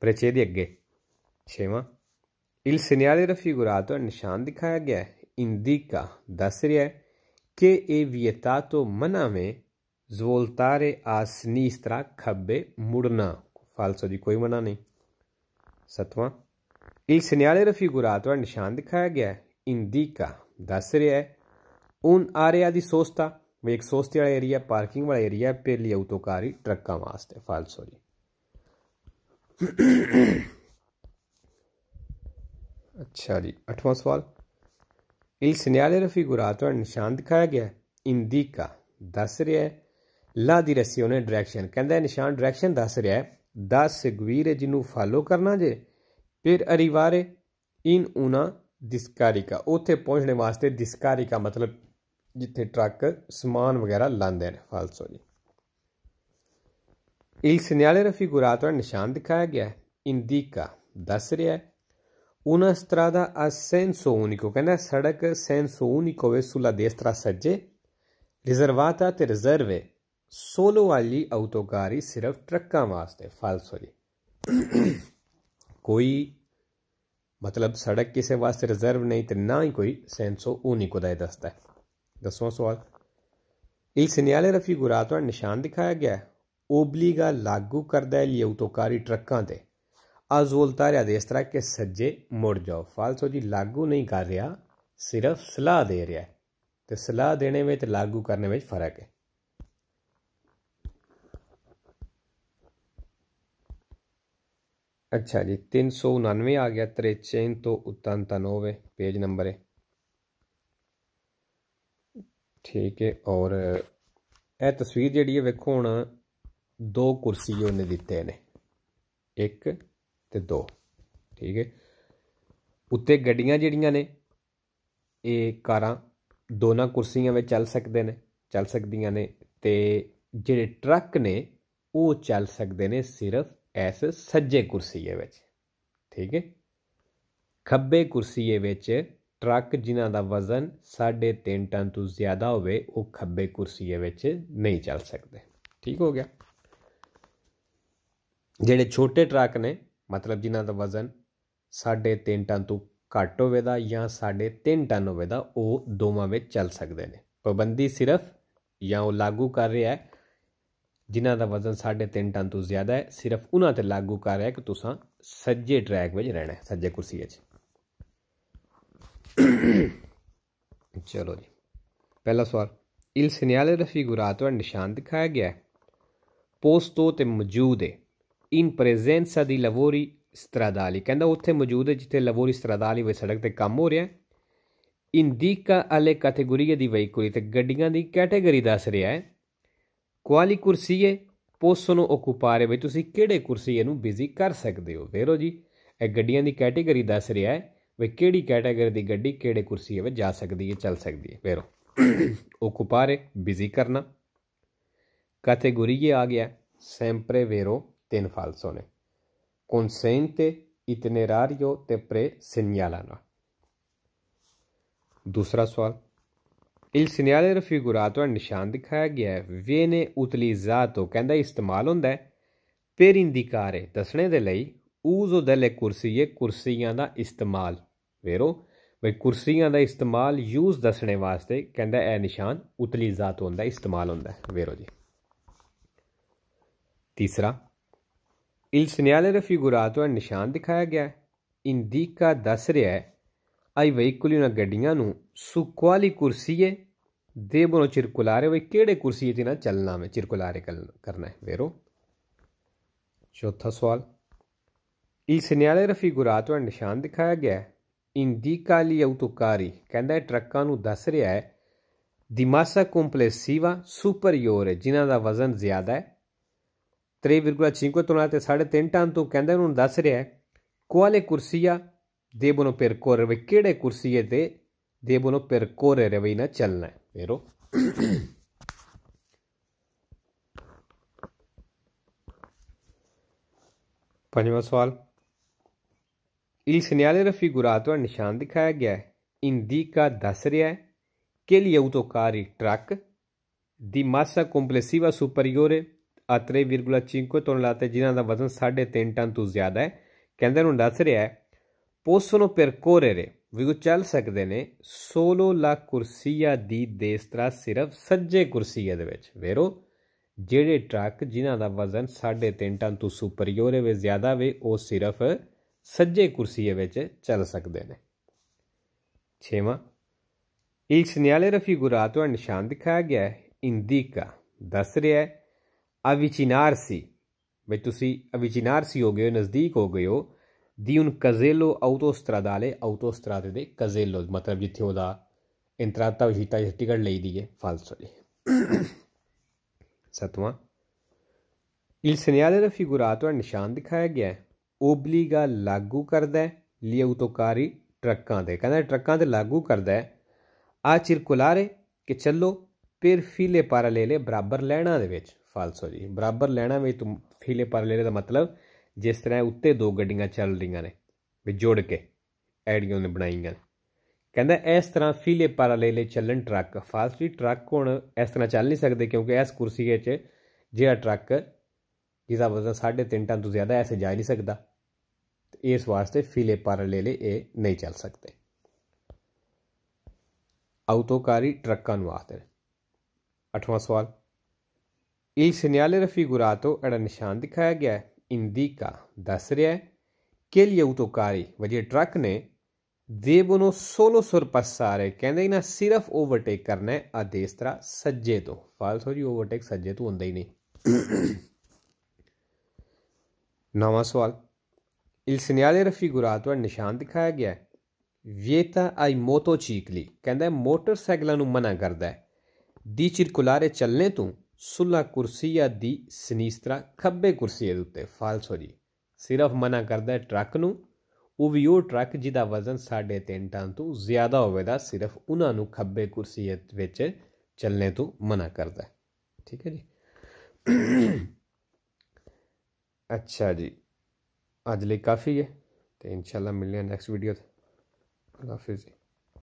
ਪ੍ਰੇਚੇ ਦੇ ਅੱਗੇ ਛੇਵਾਂ il segnale raffigurato è ਨਿਸ਼ਾਨ ਦਿਖਾਇਆ ਗਿਆ ਹੈ indica ਦੱਸ ਰਿਹਾ ਹੈ ਕਿ ਇਹ ਵਿਏਤਾ ਤੋਂ ਮਨਾ ਵਿੱਚ ਜ਼ਵੋਲਤਾਰੇ ਆ ਸਿਨੀਸਤਰਾ ਖੱਬੇ ਮੁੜਨਾ ਫਾਲਸੋ ਦੀ ਕੋਈ ਮਨਾ ਨਹੀਂ ਸਤਵਾਂ ਇਹ ਸਿਨਿਆਲੇ ਰਫੀਗੁਰਾਤ ਦਾ ਨਿਸ਼ਾਨ ਦਿਖਾਇਆ ਗਿਆ ਹੈ ਇੰਦੀਕਾ ਦੱਸ ਰਿਹਾ ਹੈ ਉਨ ਆਰਿਆ ਦੀ ਸੋਸਤਾ ਵੇ ਇੱਕ ਸੋਸਤੇ ਵਾਲਾ ਏਰੀਆ ਪਾਰਕਿੰਗ ਵਾਲਾ ਏਰੀਆ ਪੇਰ ਲਈ ਉਤੋਕਾਰੀ ਟਰੱਕਾਂ ਵਾਸਤੇ ਫਾਲਸੋ ਜੀ ਅੱਛਾ ਜੀ 8ਵਾਂ ਸਵਾਲ ਇਹ ਸਿਨਿਆਲੇ ਰਫੀਗੁਰਾਤ ਦਾ ਨਿਸ਼ਾਨ ਦਿਖਾਇਆ ਗਿਆ ਹੈ ਇੰਦੀਕਾ ਦੱਸ ਰਿਹਾ ਹੈ ਲਾ ਦੀ ਰੱਸੀ ਉਹਨੇ ਡਾਇਰੈਕਸ਼ਨ ਕਹਿੰਦਾ ਨਿਸ਼ਾਨ ਡਾਇਰੈਕਸ਼ਨ ਦੱਸ ਰਿਹਾ ਹੈ ਦਸ ਗਵੀਰ ਜਿਹਨੂੰ ਫਾਲੋ ਕਰਨਾ ਜੇ ਫਿਰ ਅਰੀਵਾਰੇ ਇਨ ਉਨਾ ਦਿਸਕਾਰਿਕਾ ਉੱਥੇ ਪਹੁੰਚਣੇ ਵਾਸਤੇ ਦਿਸਕਾਰਿਕਾ ਮਤਲਬ ਜਿੱਥੇ ਟਰੱਕ ਸਮਾਨ ਵਗੈਰਾ ਲਾਂਦੇ ਨੇ ਫਾਲਸੋ ਜੀ ਇਲ ਸਿਨਿਆਲੇ ਰ ਗੁਰਾਤ ਦਾ ਨਿਸ਼ਾਨ ਦਿਖਾਇਆ ਗਿਆ ਹੈ ਇੰਦੀਕਾ ਦੱਸ ਰਿਹਾ ਹੈ ਉਹਨਾਂ ਸਤਰਾਦਾ ਅਸੈਂਸੋ ਉਨਿਕੋ ਕਹਿੰਦਾ ਸੜਕ ਸੈਂਸੋ ਉਨਿਕੋ ਵੇ ਸੁਲਾ ਦੇਸਤਰਾ ਸੱਜੇ ਰਿਜ਼ਰਵਾਤਾ ਤੇ ਰਿਜ਼ਰਵੇ ਸੋਲੋ ਵਾਲੀ ਆਟੋਕਾਰੀ ਸਿਰਫ ਟਰੱਕਾਂ ਵਾਸਤੇ ਫਾਲਸ ਹੋ ਜੀ ਕੋਈ ਮਤਲਬ ਸੜਕ ਕਿਸੇ ਵਾਸਤੇ ਰਿਜ਼ਰਵ ਨਹੀਂ ਤੇ ਨਾ ਹੀ ਕੋਈ ਸੈਂਸੋ ਉਨੀ ਕੋ ਦਾਇ ਦਸਤਾ ਦਸਵਾਂ ਸਵਾਲ ਇਹ ਸਿਨਿਆਲੇ ਰਫੀ ਗੁਰਾਤ ਦਾ ਨਿਸ਼ਾਨ ਦਿਖਾਇਆ ਗਿਆ ਹੈ ਓਬਲੀਗਾ ਲਾਗੂ ਕਰਦਾ ਹੈ ਲਿਉਟੋਕਾਰੀ ਟਰੱਕਾਂ ਤੇ ਆਜ਼ੋਲਤਾਰਿਆ ਦੇ ਇਸ ਤਰ੍ਹਾਂ ਕਿ ਸੱਜੇ ਮੁੜ ਜਾਓ ਹੋ ਜੀ ਲਾਗੂ ਨਹੀਂ ਕਰ ਰਿਹਾ ਸਿਰਫ ਸਲਾਹ ਦੇ ਰਿਹਾ ਤੇ ਸਲਾਹ ਦੇਣੇ ਵਿੱਚ ਲਾਗੂ ਕਰਨੇ ਵਿੱਚ ਫਰਕ ਹੈ ਅੱਛਾ ਜੀ 399 ਆ ਗਿਆ ਤਰੇਚੇਨ ਤੋਂ ਉਤਨ ਪੇਜ ਨੰਬਰ ਹੈ ਠੀਕ ਹੈ ਔਰ ਇਹ ਤਸਵੀਰ ਜਿਹੜੀ ਹੈ ਵੇਖੋ ਹੁਣ ਦੋ ਕੁਰਸੀ ਉਹਨੇ ਦਿੱਤੇ ਨੇ ਇੱਕ ਤੇ ਦੋ ਠੀਕ ਹੈ ਉੱਤੇ ਗੱਡੀਆਂ ਜਿਹੜੀਆਂ ਨੇ ਇਹ ਕਾਰਾਂ ਦੋਨਾਂ ਕੁਰਸੀਆਂ ਵਿੱਚ ਚੱਲ ਸਕਦੇ ਨੇ ਚੱਲ ਸਕਦੀਆਂ ਨੇ ਤੇ ਜਿਹੜੇ ਟਰੱਕ ਨੇ ਉਹ ਚੱਲ ਸਕਦੇ ਨੇ ਸਿਰਫ ਐਸ ਸੱਜੇ ਕੁਰਸੀਏ ਵਿੱਚ ਠੀਕ ਹੈ ਖੱਬੇ ਕੁਰਸੀਏ ਵਿੱਚ ਟਰੱਕ ਜਿਨ੍ਹਾਂ ਦਾ ਵਜ਼ਨ 3.5 ਟਨ ਤੋਂ ਜ਼ਿਆਦਾ ਹੋਵੇ ਉਹ ਖੱਬੇ ਕੁਰਸੀਏ ਵਿੱਚ ਨਹੀਂ ਚੱਲ ਸਕਦੇ ਠੀਕ ਹੋ ਗਿਆ ਜਿਹੜੇ ਛੋਟੇ ਟਰੱਕ ਨੇ ਮਤਲਬ ਜਿਨ੍ਹਾਂ ਦਾ ਵਜ਼ਨ 3.5 ਟਨ ਤੋਂ ਘੱਟ ਹੋਵੇ ਦਾ ਜਾਂ 3.5 ਟਨ ਹੋਵੇ ਦਾ ਉਹ ਦੋਵਾਂ ਵਿੱਚ ਚੱਲ ਸਕਦੇ ਨੇ ਪਾਬੰਦੀ ਸਿਰਫ ਜਾਂ ਉਹ ਲਾਗੂ ਕਰ ਰਿਹਾ ਹੈ ਜਿਨ੍ਹਾਂ ਦਾ ਵਜ਼ਨ 3.5 ਟਨ ਤੋਂ ਜ਼ਿਆਦਾ ਹੈ ਸਿਰਫ ਉਹਨਾਂ ਤੇ ਲਾਗੂ ਕਰ ਰਿਹਾ ਕਿ ਤੁਸੀਂ ਸੱਜੇ ਟਰੈਕ ਵਿੱਚ ਰਹਿਣਾ ਹੈ ਸੱਜੇ ਕੁਰਸੀ 'ਚ ਚਲੋ ਜੀ ਪਹਿਲਾ ਸਵਾਲ ਇਲ ਸਿਨਿਆਲੇ ਰਫੀ ਗੁਰਾਤੋ ਨਿਸ਼ਾਨ ਦਿਖਾਇਆ ਗਿਆ ਹੈ ਪੋਸਟੋ ਤੇ ਮੌਜੂਦ ਹੈ ਇਨ ਪ੍ਰੈਜ਼ੈਂਸ ਦੀ ਲਵੋਰੀ ਸਤਰਾਦਾਲੀ ਕਹਿੰਦਾ ਉੱਥੇ ਮੌਜੂਦ ਹੈ ਜਿੱਥੇ ਲਵੋਰੀ ਸਤਰਾਦਾਲੀ ਵੇ ਸੜਕ ਤੇ ਕੰਮ ਹੋ ਰਿਹਾ ਹੈ ਇੰਡੀਕਾ ਅਲੇ ਕੈਟਾਗਰੀ ਦੀ ਵਹੀਕਲ ਤੇ ਗੱਡੀਆਂ ਦੀ ਕੈਟਾਗਰੀ ਦੱਸ ਰਿਹਾ ਹੈ ਕੁਆਲੀ ਕੁਰਸੀਏ ਪੋਸੋਨੋ ਓਕੂਪਾਰੇ ਵਿੱਚ ਤੁਸੀਂ ਕਿਹੜੇ ਕੁਰਸੀਏ ਨੂੰ ਬਿਜ਼ੀ ਕਰ ਸਕਦੇ ਹੋ ਵੇਰੋ ਜੀ ਇਹ ਗੱਡੀਆਂ ਦੀ ਕੈਟਾਗਰੀ ਦੱਸ ਰਿਹਾ ਹੈ ਵੀ ਕਿਹੜੀ ਕੈਟਾਗਰੀ ਦੀ ਗੱਡੀ ਕਿਹੜੇ ਕੁਰਸੀਏ ਵਿੱਚ ਜਾ ਸਕਦੀ ਹੈ ਚੱਲ ਸਕਦੀ ਹੈ ਵੇਰੋ ਓਕੂਪਾਰੇ ਬਿਜ਼ੀ ਕਰਨਾ categorie ਆ ਗਿਆ ਸੈਂਪਰੇ ਵੇਰੋ ਤਿੰਨ ਫਾਲਸੋ ਨੇ consente itinerario ਤੇ ਪ੍ਰੇ ਸਿਨਿਆਲਾਨਾ ਦੂਸਰਾ ਸਵਾਲ Il segnale raffigurato al nishan dichiarato ਗਿਆ viene utilizzato ਕਹਿੰਦਾ ਇਸਤੇਮਾਲ ਹੁੰਦਾ ਹੈ per indicare ਦੱਸਣੇ ਦੇ ਲਈ uso delle ਕੁਰਸੀਏ ਕੁਰਸੀਆਂ ਦਾ ਇਸਤੇਮਾਲ ਵੇਰੋ ਬਈ ਕੁਰਸੀਆਂ ਦਾ ਇਸਤੇਮਾਲ ਯੂਜ਼ ਦੱਸਣੇ ਵਾਸਤੇ ਕਹਿੰਦਾ ਇਹ ਨਿਸ਼ਾਨ ਉਤਲੀਜ਼ਾਤ ਹੁੰਦਾ ਇਸਤੇਮਾਲ ਹੁੰਦਾ ਵੇਰੋ ਜੀ ਤੀਸਰਾ il segnale raffigurato al nishan ਦਿਖਾਇਆ ਗਿਆ ਇੰਡੀਕਾ ਦੱਸ ਰਿਹਾ ਹੈ ਆਈ ਵਹੀਕਲੀ ਨਾ ਗੱਡੀਆਂ ਨੂੰ ਸੁਕਵਾਲੀ ਹੈ ਦੇ ਬਨੋ ਚਿਰਕੁਲਾਰੇ ਵੇ ਕਿਹੜੇ ਕੁਰਸੀ ਤੇ ਨਾ ਚੱਲਣਾ ਵੇ ਚਿਰਕੁਲਾਰੇ ਕਰਨਾ ਹੈ ਵੇਰੋ ਚੌਥਾ ਸਵਾਲ ਇਹ ਸਿਨਿਆਲੇ ਰਫੀ ਗੁਰਾਤ ਵਾਂ ਨਿਸ਼ਾਨ ਦਿਖਾਇਆ ਗਿਆ ਇੰਦੀ ਕਾਲੀ ਉਤਕਾਰੀ ਕਹਿੰਦਾ ਹੈ ਟਰੱਕਾਂ ਨੂੰ ਦੱਸ ਰਿਹਾ ਹੈ ਦਿਮਾਸਾ ਕੰਪਲੈਸੀਵਾ ਸੁਪਰੀਓਰ ਹੈ ਜਿਨ੍ਹਾਂ ਦਾ ਵਜ਼ਨ ਜ਼ਿਆਦਾ ਹੈ 3.5 ਤੋਂ ਲੈ ਕੇ 3.5 ਟਨ ਤੋਂ ਕਹਿੰਦਾ ਉਹਨੂੰ ਦੱਸ ਰਿਹਾ ਹੈ ਕੁਆਲੇ ਕੁਰਸੀਆ ਦੇਬ ਨੂੰ ਪਰਕੋਰ ਰਵੇ ਕਿਹੜੇ ਕੁਰਸੀਏ ਤੇ ਦੇਬ ਨੂੰ ਪਰਕੋਰ ਰਵੇ ਨਾ ਚੱਲਣਾ ਫੇਰੋ ਪੰਜਵਾਂ ਸਵਾਲ ਇਲ ਸਿਨਿਆਲੇ ਰਫੀ ਗੁਰਾਤ ਵਰ ਨਿਸ਼ਾਨ ਦਿਖਾਇਆ ਗਿਆ ਹੈ ਇੰਦੀ ਕਾ ਦੱਸ ਰਿਹਾ ਹੈ ਕਿ ਲਿਉ ਤੋ ਕਾਰੀ ਟਰੱਕ ਦੀ ਮਾਸਾ ਕੰਪਲੇਸੀਵਾ ਸੁਪਰੀਅਰ ਅਤਰੇ 3.5 ਟਨ ਲਾਤੇ ਜਿਨ੍ਹਾਂ ਦਾ ਵਜ਼ਨ 3.5 ਟਨ ਤੋਂ ਜ਼ਿਆਦਾ ਹੈ ਕਹਿੰਦੇ ਨੂੰ ਦੱਸ ਰਿਹਾ ਹੈ possono percorrere, ਚੱਲ ਸਕਦੇ ਨੇ 16 ਲੱਖ ਕੁਰਸੀਆ ਦੀ ਦੇਸਤਰਾ ਸਿਰਫ ਸੱਜੇ ਕੁਰਸੀਏ ਦੇ ਵਿੱਚ ਵੇਰੋ ਜਿਹੜੇ ਟਰੱਕ ਜਿਨ੍ਹਾਂ ਦਾ ਵਜ਼ਨ 3.5 ਟਨ ਤੋਂ ਸੁਪਰੀਅਰ ਹੈ ਵੇ ਜ਼ਿਆਦਾ ਵੇ ਉਹ ਸਿਰਫ ਸੱਜੇ ਕੁਰਸੀਏ ਵਿੱਚ ਚੱਲ ਸਕਦੇ ਨੇ ਛੇਵਾਂ ਇੱਕ ਸਿਨਿਆਲੇ ਰਫੀ ਤੋਂ ਨਿਸ਼ਾਨ ਦਿਖਾਇਆ ਗਿਆ ਹੈ ਇੰਦੀਕਾ ਦੱਸ ਰਿਹਾ ਹੈ ਅਵਿਚਿਨਾਰਸੀ ਵੇ ਤੁਸੀਂ ਅਵਿਚਿਨਾਰਸੀ ਹੋ ਗਏ ਹੋ ਨਜ਼ਦੀਕ ਹੋ ਗਏ ਹੋ di un casello autostradale autostrade ਦੇ ਕਜ਼ੇਲੋ ਮਤਲਬ ਜਿੱਥੇ ਉਹਦਾ ਇੰਤਰਾਤਾ uscita di ticket ਲਈ ਦੀ ਹੈ ਜੀ ਸਤਵਾਂ il segnale raffigurato ਹੈ ਨਿਸ਼ਾਨ ਦਿਖਾਇਆ ਗਿਆ ਓਬਲੀਗਾ ਲਾਗੂ ਕਰਦਾ ਹੈ ਕਾਰੀ ਟਰੱਕਾਂ ਦੇ ਕਹਿੰਦਾ ਟਰੱਕਾਂ ਤੇ ਲਾਗੂ ਕਰਦਾ ਹੈ ਆ ਚਿਰਕੁਲਾਰੇ ਕਿ ਚੱਲੋ ਫਿਰ ਫੀਲੇ ਪਾਰਲੇਲੇ ਬਰਾਬਰ ਲੈਣਾ ਦੇ ਵਿੱਚ ਫਾਲਸੋ ਜੀ ਬਰਾਬਰ ਲੈਣਾ ਵਿੱਚ ਫੀਲੇ ਪਾਰਲੇਲੇ ਦਾ ਮਤਲਬ ਜਿਸ ਤਰ੍ਹਾਂ ਉੱਤੇ ਦੋ ਗੱਡੀਆਂ ਚੱਲ ਰਹੀਆਂ ਨੇ ਵੀ ਜੁੜ ਕੇ ਐਡੀਆਂ ਨੇ ਬਣਾਈਆਂ ਕਹਿੰਦਾ ਇਸ ਤਰ੍ਹਾਂ ਫੀਲੇ ਪਾਰਾਲੇਲੇ ਚੱਲਣ ਟਰੱਕ ਫਾਸਟੀ ਟਰੱਕ ਹੁਣ ਇਸ ਤਰ੍ਹਾਂ ਚੱਲ ਨਹੀਂ ਸਕਦੇ ਕਿਉਂਕਿ ਇਸ ਕੁਰਸੀ 'ਚ ਜਿਹੜਾ ਟਰੱਕ ਜਿਹਦਾ ਵਜ਼ਨ 3.5 ਟਨ ਤੋਂ ਜ਼ਿਆਦਾ ਐਸੇ ਜਾ ਨਹੀਂ ਸਕਦਾ ਇਸ ਵਾਸਤੇ ਫੀਲੇ ਪਾਰਾਲੇਲੇ ਇਹ ਨਹੀਂ ਚੱਲ ਸਕਦੇ ਆਟੋਕਾਰੀ ਟਰੱਕਾਂ ਨੂੰ ਆਖਦੇ ਨੇ 8ਵਾਂ ਸਵਾਲ ਇਹ ਸਿਨਿਆਲੇ ਰਫੀਗੁਰਾ ਤੋਂ ਅੜਾ ਨਿਸ਼ਾਨ ਦਿਖਾਇਆ ਗਿਆ ਹੈ ਇੰਡੀਕਾ ਦੱਸ ਰਿਹਾ ਹੈ ਕਿ ਲਈ ਉਤੋਕਾਰੀ ਵਜੇ ਟਰੱਕ ਨੇ ਦੇਵ ਨੂੰ 1600 ਪਸਾਰੇ ਕਹਿੰਦੇ ਨਾ ਸਿਰਫ ਓਵਰਟੇਕ ਕਰਨਾ ਹੈ ਆਦੇਸ਼ ਤਰਾ ਸੱਜੇ ਤੋਂ ਫਾਲਸ ਹੋ ਜੀ ਓਵਰਟੇਕ ਸੱਜੇ ਤੋਂ ਹੁੰਦਾ ਹੀ ਨਹੀਂ ਨਵਾਂ ਸਵਾਲ ਇਲ ਸਿਨਿਆਲੇ ਰ è il ਨਿਸ਼ਾਨ ਦਿਖਾਇਆ ਗਿਆ ਹੈ ਆਈ ਮੋਟੋ ਚੀਕਲੀ ਕਹਿੰਦਾ ਮੋਟਰਸਾਈਕਲਾਂ ਨੂੰ ਮਨਾ ਕਰਦਾ ਹੈ ਦੀ ਚਿਰਕੁਲਾਰੇ ਚੱਲਨੇ ਤੋਂ ਸੁੱਲਾ ਕੁਰਸੀਆ ਦੀ ਸਨੀਸਤਰਾ ਖੱਬੇ ਕੁਰਸੀਏ ਦੇ ਉੱਤੇ ਫਾਲਸ ਹੋ ਜੀ ਸਿਰਫ ਮਨਾ ਕਰਦਾ ਹੈ ਟਰੱਕ ਨੂੰ ਉਹ ਵੀ ਉਹ ਟਰੱਕ ਜਿਹਦਾ ਵਜ਼ਨ 3.5 ਟਨ ਤੋਂ ਜ਼ਿਆਦਾ ਹੋਵੇਗਾ ਸਿਰਫ ਉਹਨਾਂ ਨੂੰ ਖੱਬੇ ਕੁਰਸੀਏ ਵਿੱਚ ਚੱਲਣੇ ਤੋਂ ਮਨਾ ਕਰਦਾ ਹੈ ਠੀਕ ਹੈ ਜੀ ਅੱਛਾ ਜੀ ਅੱਜ ਲਈ ਕਾਫੀ ਹੈ ਤੇ ਇਨਸ਼ਾਅੱਲਾ ਮਿਲਦੇ ਹਾਂ ਨੈਕਸਟ ਵੀਡੀਓ ਤੇ ਅੱਲਾ ਹਾਫਿਜ਼